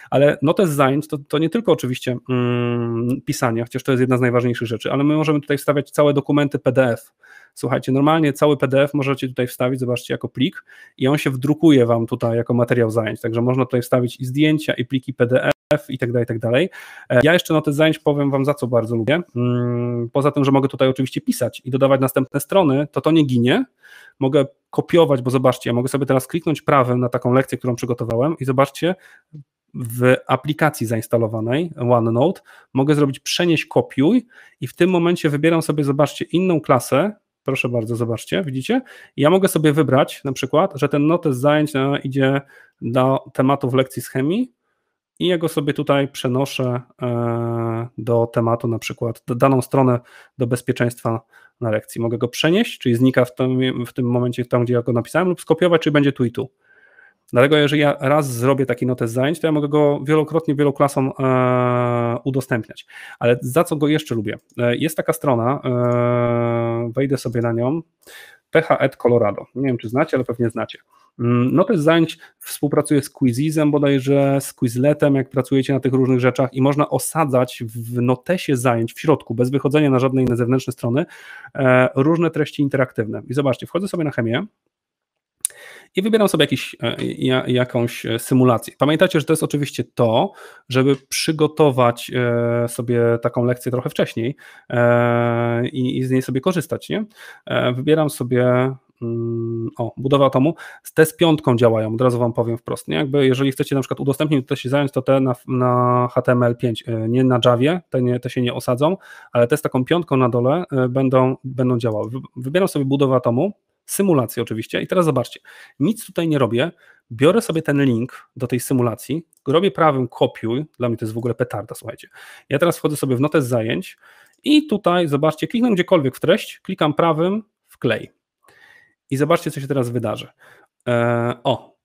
Ale notes zajęć to, to nie tylko oczywiście mm, pisanie, chociaż to jest jedna z najważniejszych rzeczy, ale my możemy tutaj wstawiać całe dokumenty PDF. Słuchajcie, normalnie cały PDF możecie tutaj wstawić, zobaczcie, jako plik i on się wdrukuje Wam tutaj jako materiał zajęć, także można tutaj wstawić i zdjęcia, i pliki PDF, i tak dalej, i tak dalej. E, ja jeszcze te zajęć powiem Wam, za co bardzo lubię. Mm, poza tym, że mogę tutaj oczywiście pisać i dodawać następne strony, to to nie ginie. Mogę kopiować, bo zobaczcie, ja mogę sobie teraz kliknąć prawym na taką lekcję, którą przygotowałem i zobaczcie, w aplikacji zainstalowanej OneNote mogę zrobić przenieść kopiuj i w tym momencie wybieram sobie, zobaczcie, inną klasę, proszę bardzo, zobaczcie, widzicie? Ja mogę sobie wybrać na przykład, że ten notes zajęć idzie do tematów lekcji z chemii, i ja go sobie tutaj przenoszę e, do tematu, na przykład do daną stronę do bezpieczeństwa na lekcji. Mogę go przenieść, czyli znika w tym, w tym momencie tam, gdzie ja go napisałem, lub skopiować, czyli będzie tu i tu. Dlatego jeżeli ja raz zrobię taki notes zajęć, to ja mogę go wielokrotnie wielu klasom e, udostępniać. Ale za co go jeszcze lubię? E, jest taka strona, e, wejdę sobie na nią, PHET Colorado. Nie wiem, czy znacie, ale pewnie znacie. Mm, Notes zajęć współpracuje z Quizizem bodajże, z Quizletem, jak pracujecie na tych różnych rzeczach i można osadzać w notesie zajęć w środku, bez wychodzenia na żadne inne zewnętrzne strony, e, różne treści interaktywne. I zobaczcie, wchodzę sobie na chemię, i wybieram sobie jakiś, e, jakąś e, symulację. Pamiętacie, że to jest oczywiście to, żeby przygotować sobie taką lekcję trochę wcześniej i z niej sobie korzystać. Nie? Wybieram sobie Mm, o, budowa atomu, te z piątką działają, od razu Wam powiem wprost. Nie? Jakby jeżeli chcecie na przykład udostępnić się zająć, to te na, na HTML5, y, nie na Javie, te, nie, te się nie osadzą, ale te z taką piątką na dole y, będą, będą działały. Wybieram sobie budowę atomu, symulację oczywiście i teraz zobaczcie, nic tutaj nie robię, biorę sobie ten link do tej symulacji, robię prawym kopiuj, dla mnie to jest w ogóle petarda, słuchajcie. Ja teraz wchodzę sobie w notę z zajęć i tutaj, zobaczcie, kliknę gdziekolwiek w treść, klikam prawym, wklej i zobaczcie, co się teraz wydarzy. Eee, o.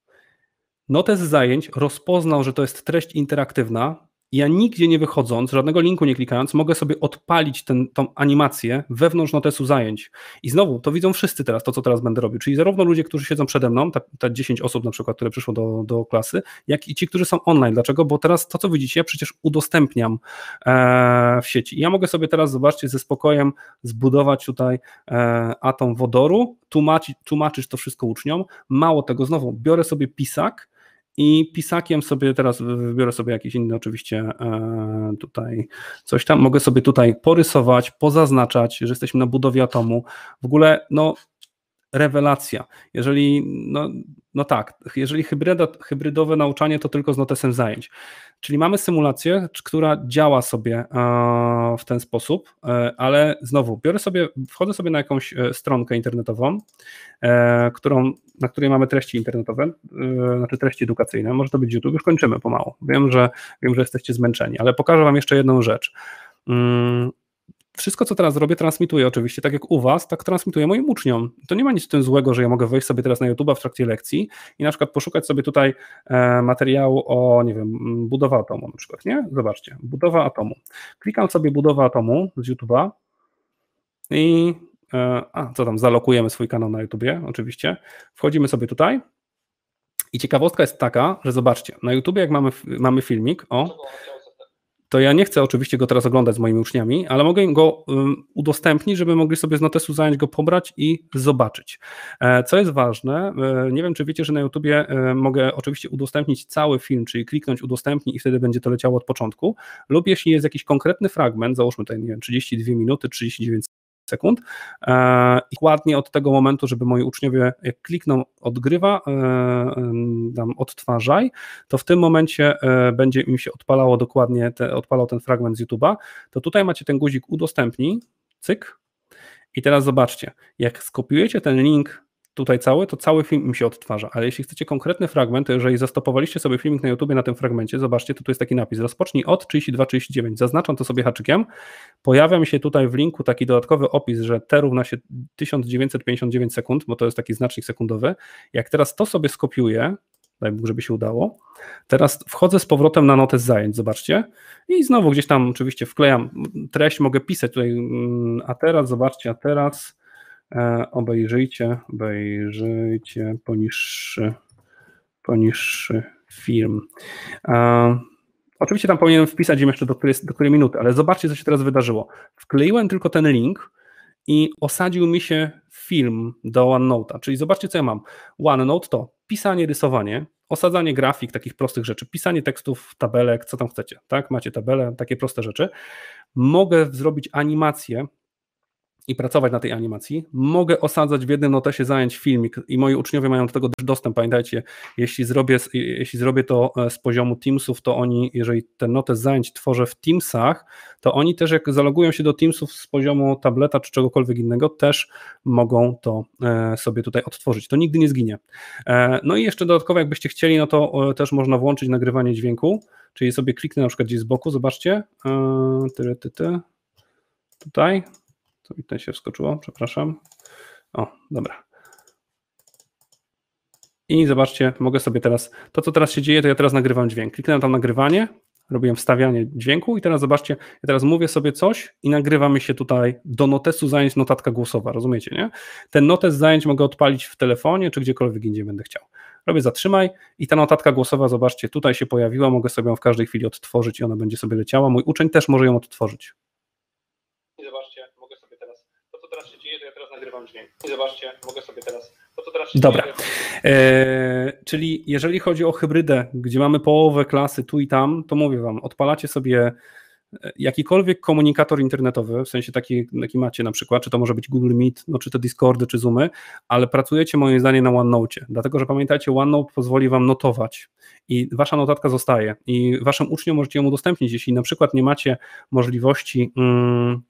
Notes zajęć rozpoznał, że to jest treść interaktywna, ja nigdzie nie wychodząc, żadnego linku nie klikając, mogę sobie odpalić ten, tą animację wewnątrz notesu zajęć. I znowu, to widzą wszyscy teraz, to co teraz będę robił, czyli zarówno ludzie, którzy siedzą przede mną, ta, ta 10 osób na przykład, które przyszło do, do klasy, jak i ci, którzy są online. Dlaczego? Bo teraz to, co widzicie, ja przecież udostępniam e, w sieci. I ja mogę sobie teraz, zobaczcie, ze spokojem zbudować tutaj e, atom wodoru, tłumaczyć, tłumaczyć to wszystko uczniom. Mało tego, znowu, biorę sobie pisak, i pisakiem sobie teraz wybiorę sobie jakieś inne, oczywiście e, tutaj coś tam, mogę sobie tutaj porysować, pozaznaczać, że jesteśmy na budowie atomu. W ogóle no rewelacja. Jeżeli, no, no tak, jeżeli hybryda, hybrydowe nauczanie to tylko z notesem zajęć. Czyli mamy symulację, która działa sobie e, w ten sposób, e, ale znowu biorę sobie, wchodzę sobie na jakąś e, stronkę internetową, którą, na której mamy treści internetowe, znaczy treści edukacyjne, może to być YouTube, już kończymy pomału. Wiem, że wiem, że jesteście zmęczeni, ale pokażę wam jeszcze jedną rzecz. Mm, wszystko, co teraz robię, transmituję oczywiście, tak jak u was, tak transmituję moim uczniom. To nie ma nic z tym złego, że ja mogę wejść sobie teraz na YouTube w trakcie lekcji i na przykład poszukać sobie tutaj e, materiału o, nie wiem, budowa atomu na przykład, nie? Zobaczcie, budowa atomu. Klikam sobie budowa atomu z YouTube'a i e, a, co tam, zalokujemy swój kanał na YouTubie, oczywiście. Wchodzimy sobie tutaj i ciekawostka jest taka, że zobaczcie, na YouTubie jak mamy, mamy filmik o to ja nie chcę oczywiście go teraz oglądać z moimi uczniami, ale mogę im go udostępnić, żeby mogli sobie z notesu zająć go pobrać i zobaczyć. E, co jest ważne, e, nie wiem czy wiecie, że na YouTubie e, mogę oczywiście udostępnić cały film, czyli kliknąć udostępnij i wtedy będzie to leciało od początku, lub jeśli jest jakiś konkretny fragment, załóżmy tutaj nie wiem, 32 minuty, 39 sekund. E, I ładnie od tego momentu, żeby moi uczniowie, jak klikną odgrywa, dam e, odtwarzaj, to w tym momencie e, będzie im się odpalało dokładnie, te, odpalał ten fragment z YouTube'a, to tutaj macie ten guzik udostępnij, cyk, i teraz zobaczcie, jak skopiujecie ten link tutaj cały, to cały film im się odtwarza. Ale jeśli chcecie konkretny fragment, jeżeli zastopowaliście sobie filmik na YouTube na tym fragmencie, zobaczcie, to tu jest taki napis, rozpocznij od 32-39. Zaznaczam to sobie haczykiem. Pojawia mi się tutaj w linku taki dodatkowy opis, że T równa się 1959 sekund, bo to jest taki znacznik sekundowy. Jak teraz to sobie skopiuję, daj Bóg, żeby się udało. Teraz wchodzę z powrotem na notę zajęć, zobaczcie. I znowu gdzieś tam oczywiście wklejam treść, mogę pisać tutaj, mm, a teraz, zobaczcie, a teraz E, obejrzyjcie, obejrzyjcie poniższy, poniższy film. E, oczywiście tam powinienem wpisać im jeszcze do której, do której minuty, ale zobaczcie, co się teraz wydarzyło. Wkleiłem tylko ten link i osadził mi się film do OneNote'a. Czyli zobaczcie, co ja mam. OneNote to pisanie, rysowanie, osadzanie grafik, takich prostych rzeczy, pisanie tekstów, tabelek, co tam chcecie, tak? Macie tabelę, takie proste rzeczy. Mogę zrobić animację i pracować na tej animacji. Mogę osadzać w jednym notesie zajęć filmik i moi uczniowie mają do tego też dostęp. Pamiętajcie, jeśli zrobię, jeśli zrobię to e, z poziomu Teamsów, to oni, jeżeli ten notes zajęć tworzę w Teamsach, to oni też jak zalogują się do Teamsów z poziomu tableta czy czegokolwiek innego, też mogą to e, sobie tutaj odtworzyć. To nigdy nie zginie. E, no i jeszcze dodatkowo, jakbyście chcieli, no to też można włączyć nagrywanie dźwięku, czyli sobie kliknę na przykład gdzieś z boku, zobaczcie, ty, ty, ty, tutaj, to mi tutaj się wskoczyło, przepraszam. O, dobra. I zobaczcie, mogę sobie teraz, to co teraz się dzieje, to ja teraz nagrywam dźwięk. Kliknę tam nagrywanie, robiłem wstawianie dźwięku i teraz zobaczcie, ja teraz mówię sobie coś i nagrywa mi się tutaj do notesu zajęć notatka głosowa, rozumiecie, nie? Ten notes zajęć mogę odpalić w telefonie czy gdziekolwiek indziej będę chciał. Robię zatrzymaj i ta notatka głosowa, zobaczcie, tutaj się pojawiła, mogę sobie ją w każdej chwili odtworzyć i ona będzie sobie leciała. Mój uczeń też może ją odtworzyć. dźwięk. I zobaczcie, mogę sobie teraz. teraz Dobra. Eee, czyli jeżeli chodzi o hybrydę, gdzie mamy połowę klasy tu i tam, to mówię Wam, odpalacie sobie e, jakikolwiek komunikator internetowy, w sensie taki, jaki macie na przykład, czy to może być Google Meet, no, czy to Discordy, czy Zoomy, ale pracujecie moim zdaniem na OneNote, dlatego że pamiętajcie, OneNote pozwoli Wam notować i Wasza notatka zostaje i Waszym uczniom możecie ją udostępnić, jeśli na przykład nie macie możliwości... Mm,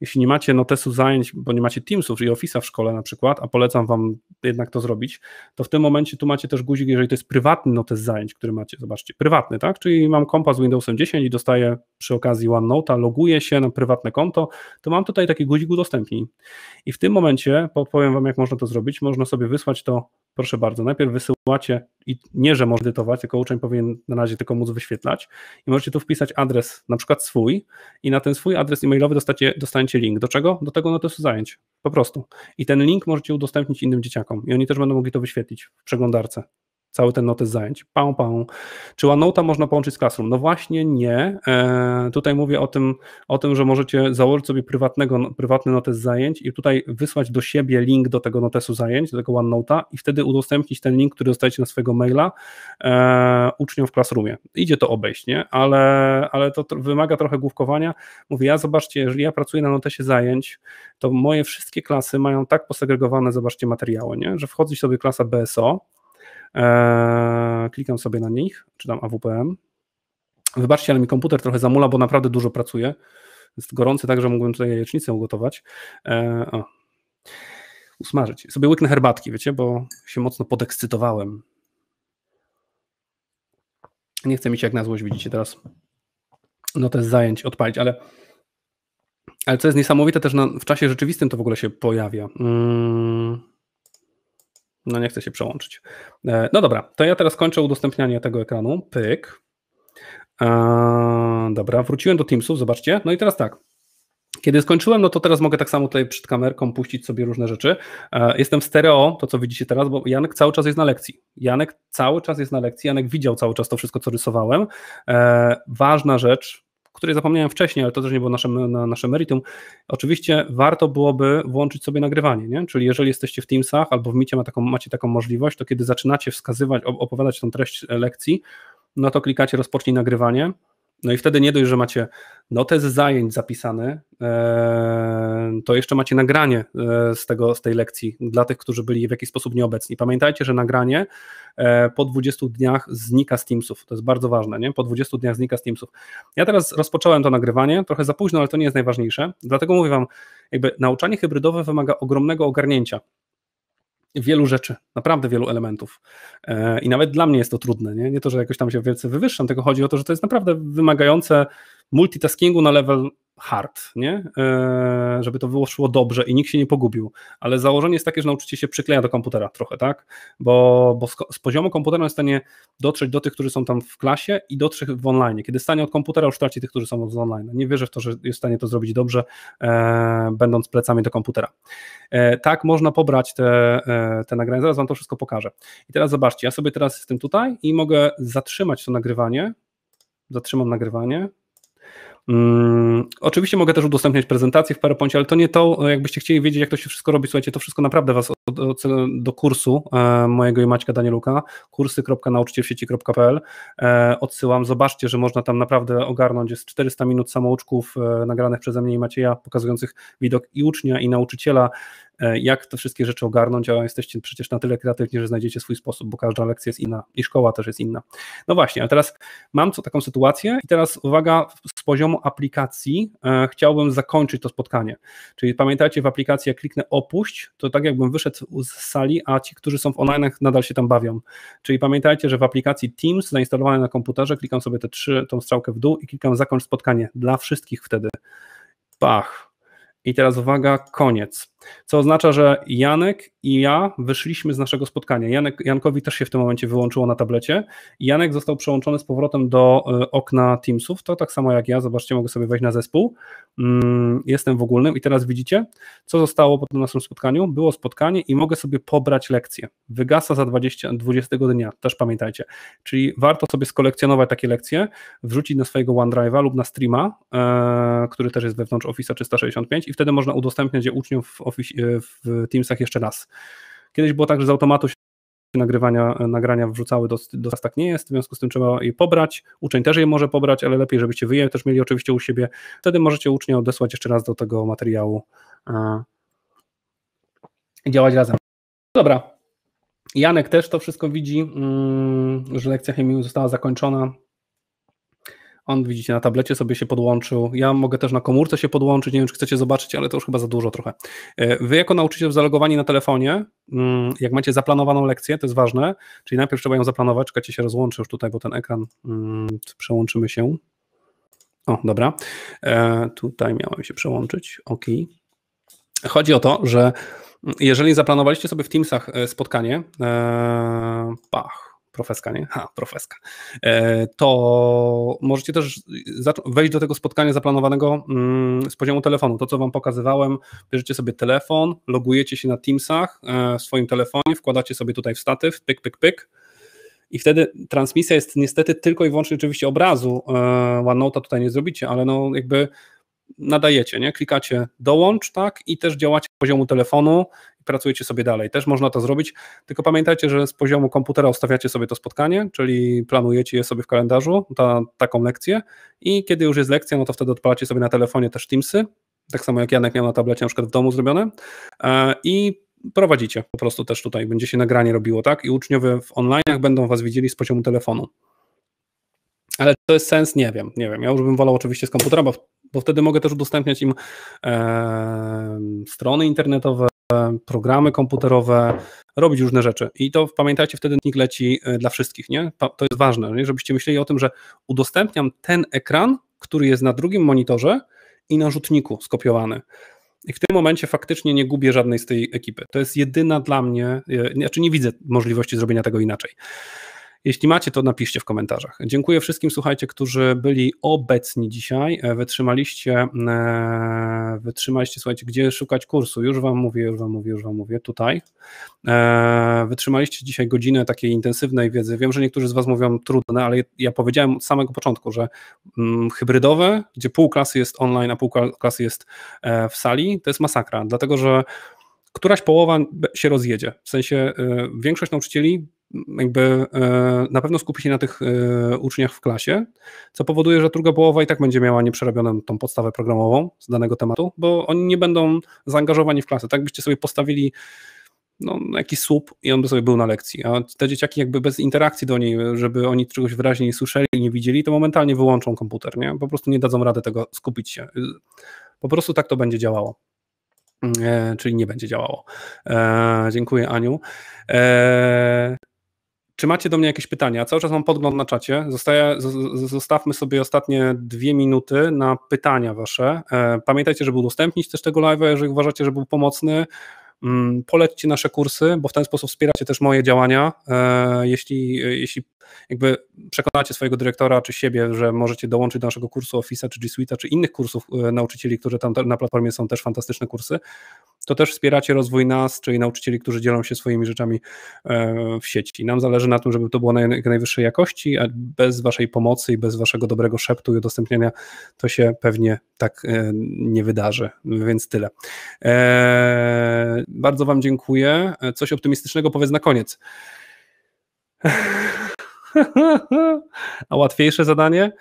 jeśli nie macie notesu zajęć, bo nie macie Teamsów i Office'a w szkole na przykład, a polecam Wam jednak to zrobić, to w tym momencie tu macie też guzik, jeżeli to jest prywatny notes zajęć, który macie, zobaczcie, prywatny, tak? Czyli mam kompas z Windowsem 10 i dostaję przy okazji OneNote'a, loguję się na prywatne konto, to mam tutaj taki guzik udostępnij. I w tym momencie, podpowiem Wam jak można to zrobić, można sobie wysłać to proszę bardzo, najpierw wysyłacie i nie, że możecie edytować, tylko uczeń powinien na razie tylko móc wyświetlać i możecie tu wpisać adres, na przykład swój i na ten swój adres e-mailowy dostacie, dostaniecie link. Do czego? Do tego notesu zajęć, po prostu. I ten link możecie udostępnić innym dzieciakom i oni też będą mogli to wyświetlić w przeglądarce cały ten notes zajęć. Pał, pał. Czy OneNote można połączyć z Classroom? No właśnie nie. E, tutaj mówię o tym, o tym, że możecie założyć sobie prywatnego, prywatny notes zajęć i tutaj wysłać do siebie link do tego notesu zajęć, do tego OneNote'a i wtedy udostępnić ten link, który dostajecie na swojego maila e, uczniom w Classroomie. Idzie to obejść, nie? Ale, ale to wymaga trochę główkowania. Mówię, ja zobaczcie, jeżeli ja pracuję na notesie zajęć, to moje wszystkie klasy mają tak posegregowane, zobaczcie, materiały, nie? że wchodzi sobie klasa BSO, Eee, klikam sobie na nich, czytam AWPM. Wybaczcie, ale mi komputer trochę zamula, bo naprawdę dużo pracuję. Jest gorący, także mógłbym tutaj jajecznicę ugotować. Eee, o. Usmażyć. Sobie łyknę herbatki, wiecie, bo się mocno podekscytowałem. Nie chcę mi się jak na złość, widzicie teraz, no to jest zajęć odpalić, ale ale co jest niesamowite, też na, w czasie rzeczywistym to w ogóle się pojawia. Mm. No nie chcę się przełączyć. E, no dobra, to ja teraz kończę udostępnianie tego ekranu. Pyk. Eee, dobra, wróciłem do Teamsów, zobaczcie. No i teraz tak. Kiedy skończyłem, no to teraz mogę tak samo tutaj przed kamerką puścić sobie różne rzeczy. E, jestem w stereo, to co widzicie teraz, bo Janek cały czas jest na lekcji. Janek cały czas jest na lekcji, Janek widział cały czas to wszystko, co rysowałem. E, ważna rzecz, której zapomniałem wcześniej, ale to też nie było nasze, na nasze meritum, oczywiście warto byłoby włączyć sobie nagrywanie, nie? czyli jeżeli jesteście w Teamsach albo w Micie ma taką, macie taką możliwość, to kiedy zaczynacie wskazywać, opowiadać tą treść lekcji, no to klikacie rozpocznij nagrywanie, no i wtedy nie dość, że macie notę z zajęć zapisane, e, to jeszcze macie nagranie e, z, tego, z tej lekcji dla tych, którzy byli w jakiś sposób nieobecni. Pamiętajcie, że nagranie e, po 20 dniach znika z Teamsów. To jest bardzo ważne, nie? Po 20 dniach znika z Teamsów. Ja teraz rozpocząłem to nagrywanie, trochę za późno, ale to nie jest najważniejsze. Dlatego mówię Wam, jakby nauczanie hybrydowe wymaga ogromnego ogarnięcia wielu rzeczy, naprawdę wielu elementów. E, I nawet dla mnie jest to trudne. Nie, nie to, że jakoś tam się wielce wywyższam, tylko chodzi o to, że to jest naprawdę wymagające multitaskingu na level hard, nie? E, żeby to wyszło dobrze i nikt się nie pogubił, ale założenie jest takie, że nauczycie się przykleja do komputera trochę, tak? Bo, bo z, z poziomu komputera jest w stanie dotrzeć do tych, którzy są tam w klasie i dotrzeć w online. Kiedy stanie od komputera, już traci tych, którzy są z online. Nie wierzę w to, że jest w stanie to zrobić dobrze, e, będąc plecami do komputera. E, tak, można pobrać te, e, te nagrania, zaraz Wam to wszystko pokażę. I teraz zobaczcie, ja sobie teraz jestem tutaj i mogę zatrzymać to nagrywanie, zatrzymam nagrywanie, Mm, oczywiście mogę też udostępniać prezentację w PowerPoincie, ale to nie to, jakbyście chcieli wiedzieć, jak to się wszystko robi. Słuchajcie, to wszystko naprawdę was od, od, do kursu e, mojego i Maćka Danieluka, kursy.nauczycielsieci.pl e, odsyłam. Zobaczcie, że można tam naprawdę ogarnąć. Jest 400 minut samouczków e, nagranych przeze mnie i Macieja, pokazujących widok i ucznia, i nauczyciela, E, jak te wszystkie rzeczy ogarnąć, a jesteście przecież na tyle kreatywni, że znajdziecie swój sposób, bo każda lekcja jest inna i szkoła też jest inna. No właśnie, a teraz mam co taką sytuację i teraz uwaga, z poziomu aplikacji e, chciałbym zakończyć to spotkanie. Czyli pamiętajcie, w aplikacji jak kliknę opuść, to tak jakbym wyszedł z sali, a ci, którzy są w online nadal się tam bawią. Czyli pamiętajcie, że w aplikacji Teams zainstalowanej na komputerze klikam sobie te trzy, tą strzałkę w dół i klikam zakończ spotkanie dla wszystkich wtedy. Pach. I teraz uwaga, koniec. Co oznacza, że Janek i ja wyszliśmy z naszego spotkania. Janek, Jankowi też się w tym momencie wyłączyło na tablecie. Janek został przełączony z powrotem do e, okna Teamsów. To tak samo jak ja. Zobaczcie, mogę sobie wejść na zespół. Mm, jestem w ogólnym i teraz widzicie, co zostało po tym naszym spotkaniu. Było spotkanie i mogę sobie pobrać lekcję. Wygasa za 20, 20 dnia, też pamiętajcie. Czyli warto sobie skolekcjonować takie lekcje, wrzucić na swojego OneDrive'a lub na streama, e, który też jest wewnątrz Office 365 i wtedy można udostępniać je uczniom w Office, w Teamsach jeszcze raz. Kiedyś było tak, że z automatu się nagrywania, nagrania wrzucały do, do teraz tak nie jest, w związku z tym trzeba je pobrać, uczeń też je może pobrać, ale lepiej, żebyście wy je też mieli oczywiście u siebie, wtedy możecie ucznia odesłać jeszcze raz do tego materiału e, i działać razem. Dobra, Janek też to wszystko widzi, mm, że lekcja chemii została zakończona, on widzicie na tablecie sobie się podłączył. Ja mogę też na komórce się podłączyć. Nie wiem, czy chcecie zobaczyć, ale to już chyba za dużo trochę. E, wy jako nauczyciel zalogowani na telefonie, mm, jak macie zaplanowaną lekcję, to jest ważne, czyli najpierw trzeba ją zaplanować, czekajcie się rozłączę już tutaj, bo ten ekran mm, przełączymy się. O, dobra. E, tutaj miałem się przełączyć. OK. Chodzi o to, że mm, jeżeli zaplanowaliście sobie w Teamsach e, spotkanie, pach, profeska, nie? Ha, profeska. E, to możecie też wejść do tego spotkania zaplanowanego mm, z poziomu telefonu. To, co Wam pokazywałem, bierzecie sobie telefon, logujecie się na Teamsach e, w swoim telefonie, wkładacie sobie tutaj w statyw, pyk, pyk, pyk. I wtedy transmisja jest niestety tylko i wyłącznie oczywiście obrazu. E, OneNote'a tutaj nie zrobicie, ale no jakby nadajecie, nie? Klikacie dołącz, tak? I też działacie z poziomu telefonu i pracujecie sobie dalej. Też można to zrobić, tylko pamiętajcie, że z poziomu komputera ustawiacie sobie to spotkanie, czyli planujecie je sobie w kalendarzu, ta, taką lekcję i kiedy już jest lekcja, no to wtedy odpalacie sobie na telefonie też Teamsy, tak samo jak Janek miał na tablecie na przykład w domu zrobione e, i prowadzicie po prostu też tutaj, będzie się nagranie robiło, tak? I uczniowie w online'ach będą was widzieli z poziomu telefonu. Ale to jest sens? Nie wiem, nie wiem. Ja już bym wolał oczywiście z komputera, bo bo wtedy mogę też udostępniać im e, strony internetowe, programy komputerowe, robić różne rzeczy. I to pamiętajcie, wtedy nikt leci e, dla wszystkich, nie? To jest ważne, nie? żebyście myśleli o tym, że udostępniam ten ekran, który jest na drugim monitorze i na rzutniku skopiowany. I w tym momencie faktycznie nie gubię żadnej z tej ekipy. To jest jedyna dla mnie, e, znaczy nie widzę możliwości zrobienia tego inaczej. Jeśli macie, to napiszcie w komentarzach. Dziękuję wszystkim, słuchajcie, którzy byli obecni dzisiaj. E, wytrzymaliście, e, wytrzymaliście, słuchajcie, gdzie szukać kursu. Już wam mówię, już wam mówię, już wam mówię, tutaj. E, wytrzymaliście dzisiaj godzinę takiej intensywnej wiedzy. Wiem, że niektórzy z was mówią trudne, ale ja powiedziałem od samego początku, że mm, hybrydowe, gdzie pół klasy jest online, a pół klasy jest w sali, to jest masakra, dlatego że któraś połowa się rozjedzie. W sensie większość nauczycieli jakby e, na pewno skupi się na tych e, uczniach w klasie, co powoduje, że druga połowa i tak będzie miała nieprzerobioną tą podstawę programową z danego tematu, bo oni nie będą zaangażowani w klasę. Tak byście sobie postawili no, jakiś słup i on by sobie był na lekcji, a te dzieciaki jakby bez interakcji do niej, żeby oni czegoś wyraźnie nie słyszeli i nie widzieli, to momentalnie wyłączą komputer, nie? Po prostu nie dadzą rady tego skupić się. Po prostu tak to będzie działało e, czyli nie będzie działało. dziękuję Aniu. Czy macie do mnie jakieś pytania? Cały czas mam podgląd na czacie. Zostaje, zostawmy sobie ostatnie dwie minuty na pytania wasze. E, pamiętajcie, żeby udostępnić też tego live'a, jeżeli uważacie, że był pomocny. Mm, polećcie nasze kursy, bo w ten sposób wspieracie też moje działania. E, jeśli, jeśli jakby przekonacie swojego dyrektora czy siebie, że możecie dołączyć do naszego kursu Office'a czy G Suite'a czy innych kursów e, nauczycieli, które tam na platformie są też fantastyczne kursy, to też wspieracie rozwój nas, czyli nauczycieli, którzy dzielą się swoimi rzeczami e, w sieci. Nam zależy na tym, żeby to było jak najwyższej jakości, a bez waszej pomocy i bez waszego dobrego szeptu i udostępniania to się pewnie tak e, nie wydarzy, więc tyle. E, bardzo wam dziękuję. Coś optymistycznego powiedz na koniec. A łatwiejsze zadanie?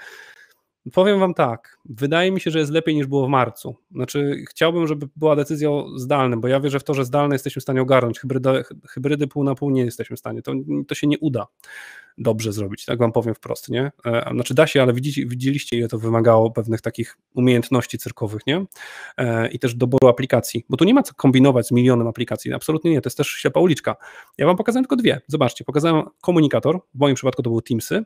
Powiem Wam tak, wydaje mi się, że jest lepiej niż było w marcu. Znaczy, chciałbym, żeby była decyzja o zdalnym, bo ja wierzę w to, że zdalne jesteśmy w stanie ogarnąć. Hybrydy, hybrydy pół na pół nie jesteśmy w stanie. To, to się nie uda dobrze zrobić, tak wam powiem wprost, nie? E, znaczy da się, ale widzieliście, ile to wymagało pewnych takich umiejętności cyrkowych, nie? E, I też doboru aplikacji, bo tu nie ma co kombinować z milionem aplikacji, absolutnie nie, to jest też ślepa uliczka. Ja wam pokazałem tylko dwie, zobaczcie, pokazałem komunikator, w moim przypadku to był Teamsy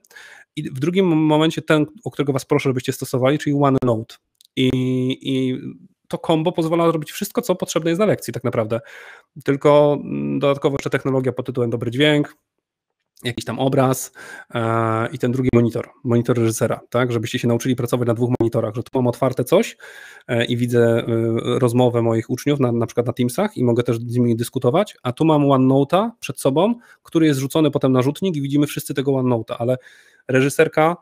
i w drugim momencie ten, o którego was proszę, żebyście stosowali, czyli OneNote. I, i to kombo pozwala zrobić wszystko, co potrzebne jest na lekcji, tak naprawdę. Tylko mm, dodatkowo jeszcze technologia pod tytułem dobry dźwięk, jakiś tam obraz e, i ten drugi monitor, monitor reżysera, tak, żebyście się nauczyli pracować na dwóch monitorach, że tu mam otwarte coś e, i widzę e, rozmowę moich uczniów, na, na przykład na Teamsach i mogę też z nimi dyskutować, a tu mam OneNote'a przed sobą, który jest rzucony potem na rzutnik i widzimy wszyscy tego OneNote'a, ale reżyserka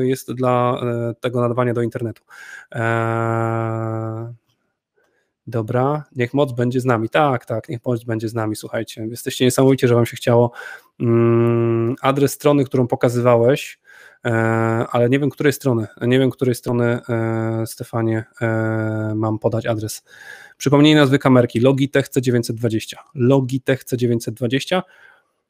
jest dla tego nadawania do internetu. Eee Dobra, niech moc będzie z nami. Tak, tak, niech moc będzie z nami. Słuchajcie, jesteście niesamowicie, że Wam się chciało. Mm, adres strony, którą pokazywałeś, e, ale nie wiem, której strony. Nie wiem, której strony, e, Stefanie, e, mam podać adres. Przypomnij nazwy kamerki: Logitech C920. Logitech C920.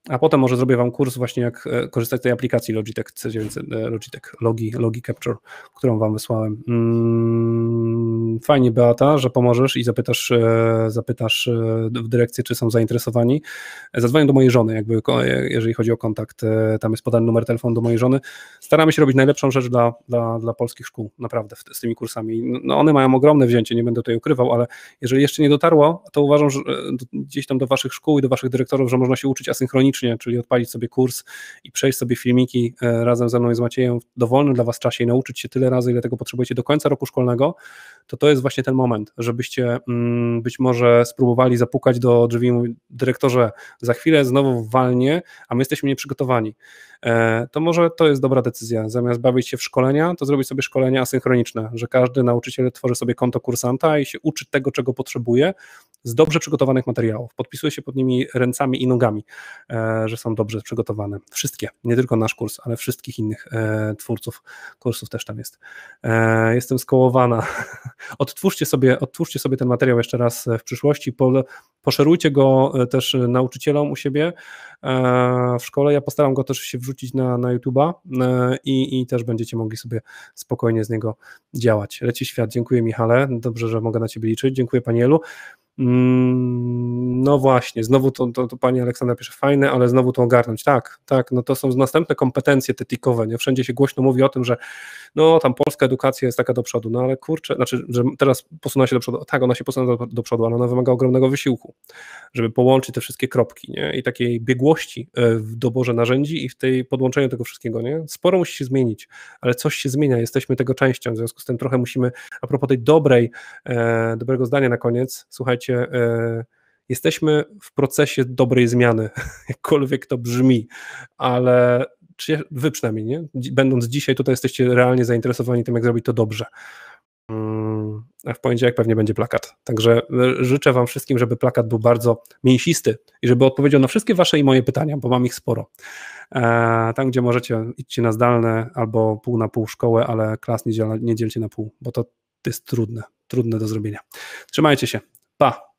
A potem może zrobię wam kurs właśnie jak e, korzystać z tej aplikacji Logitech C900, e, Logitech Logi, Logi Capture, którą wam wysłałem. Mm, fajnie Beata, że pomożesz i zapytasz, e, zapytasz w dyrekcję, czy są zainteresowani. Zadzwonię do mojej żony, jakby, jeżeli chodzi o kontakt, tam jest podany numer telefonu do mojej żony. Staramy się robić najlepszą rzecz dla, dla, dla polskich szkół, naprawdę, z tymi kursami. No, no, one mają ogromne wzięcie, nie będę tutaj ukrywał, ale jeżeli jeszcze nie dotarło, to uważam, że gdzieś tam do waszych szkół i do waszych dyrektorów, że można się uczyć asynchronicznie elektronicznie, czyli odpalić sobie kurs i przejść sobie filmiki e, razem ze mną i z Maciejem w dowolnym dla Was czasie i nauczyć się tyle razy, ile tego potrzebujecie do końca roku szkolnego, to to jest właśnie ten moment, żebyście mm, być może spróbowali zapukać do drzwi dyrektorze, za chwilę znowu walnie, a my jesteśmy nieprzygotowani. E, to może to jest dobra decyzja. Zamiast bawić się w szkolenia, to zrobić sobie szkolenia asynchroniczne, że każdy nauczyciel tworzy sobie konto kursanta i się uczy tego, czego potrzebuje z dobrze przygotowanych materiałów. Podpisuje się pod nimi ręcami i nogami, e, że są dobrze przygotowane. Wszystkie, nie tylko nasz kurs, ale wszystkich innych e, twórców kursów też tam jest. Jestem skołowana. Odtwórzcie sobie, odtwórzcie sobie ten materiał jeszcze raz w przyszłości. Poszerujcie go e, też e, nauczycielom u siebie e, w szkole. Ja postaram go też się wrzucić na, na YouTube'a i, i też będziecie mogli sobie spokojnie z niego działać. Leci świat. Dziękuję Michale. Dobrze, że mogę na Ciebie liczyć. Dziękuję Panielu. Mm, no właśnie, znowu to, to, to pani Aleksandra pisze fajne, ale znowu to ogarnąć. Tak, tak, no to są następne kompetencje tetikowe. Nie? Wszędzie się głośno mówi o tym, że no tam polska edukacja jest taka do przodu, no ale kurczę, znaczy, że teraz posunęła się do przodu. Tak, ona się posunęła do, do, przodu, ale ona wymaga ogromnego wysiłku, żeby połączyć te wszystkie kropki nie? i takiej biegłości e, w doborze narzędzi i w tej podłączeniu tego wszystkiego. Nie? Sporo musi się zmienić, ale coś się zmienia, jesteśmy tego częścią, w związku z tym trochę musimy, a propos tej dobrej, e, dobrego zdania na koniec, słuchajcie, słuchajcie, e, jesteśmy w procesie dobrej zmiany, jakkolwiek to brzmi, ale czy wy przynajmniej, nie? będąc dzisiaj tutaj, jesteście realnie zainteresowani tym, jak zrobić to dobrze. Mm, a w poniedziałek pewnie będzie plakat. Także e, życzę Wam wszystkim, żeby plakat był bardzo mięsisty i żeby odpowiedział na wszystkie Wasze i moje pytania, bo mam ich sporo. E, tam, gdzie możecie, idźcie na zdalne albo pół na pół szkołę, ale klas nie, nie dzielcie na pół, bo to jest trudne, trudne do zrobienia. Trzymajcie się. Tá,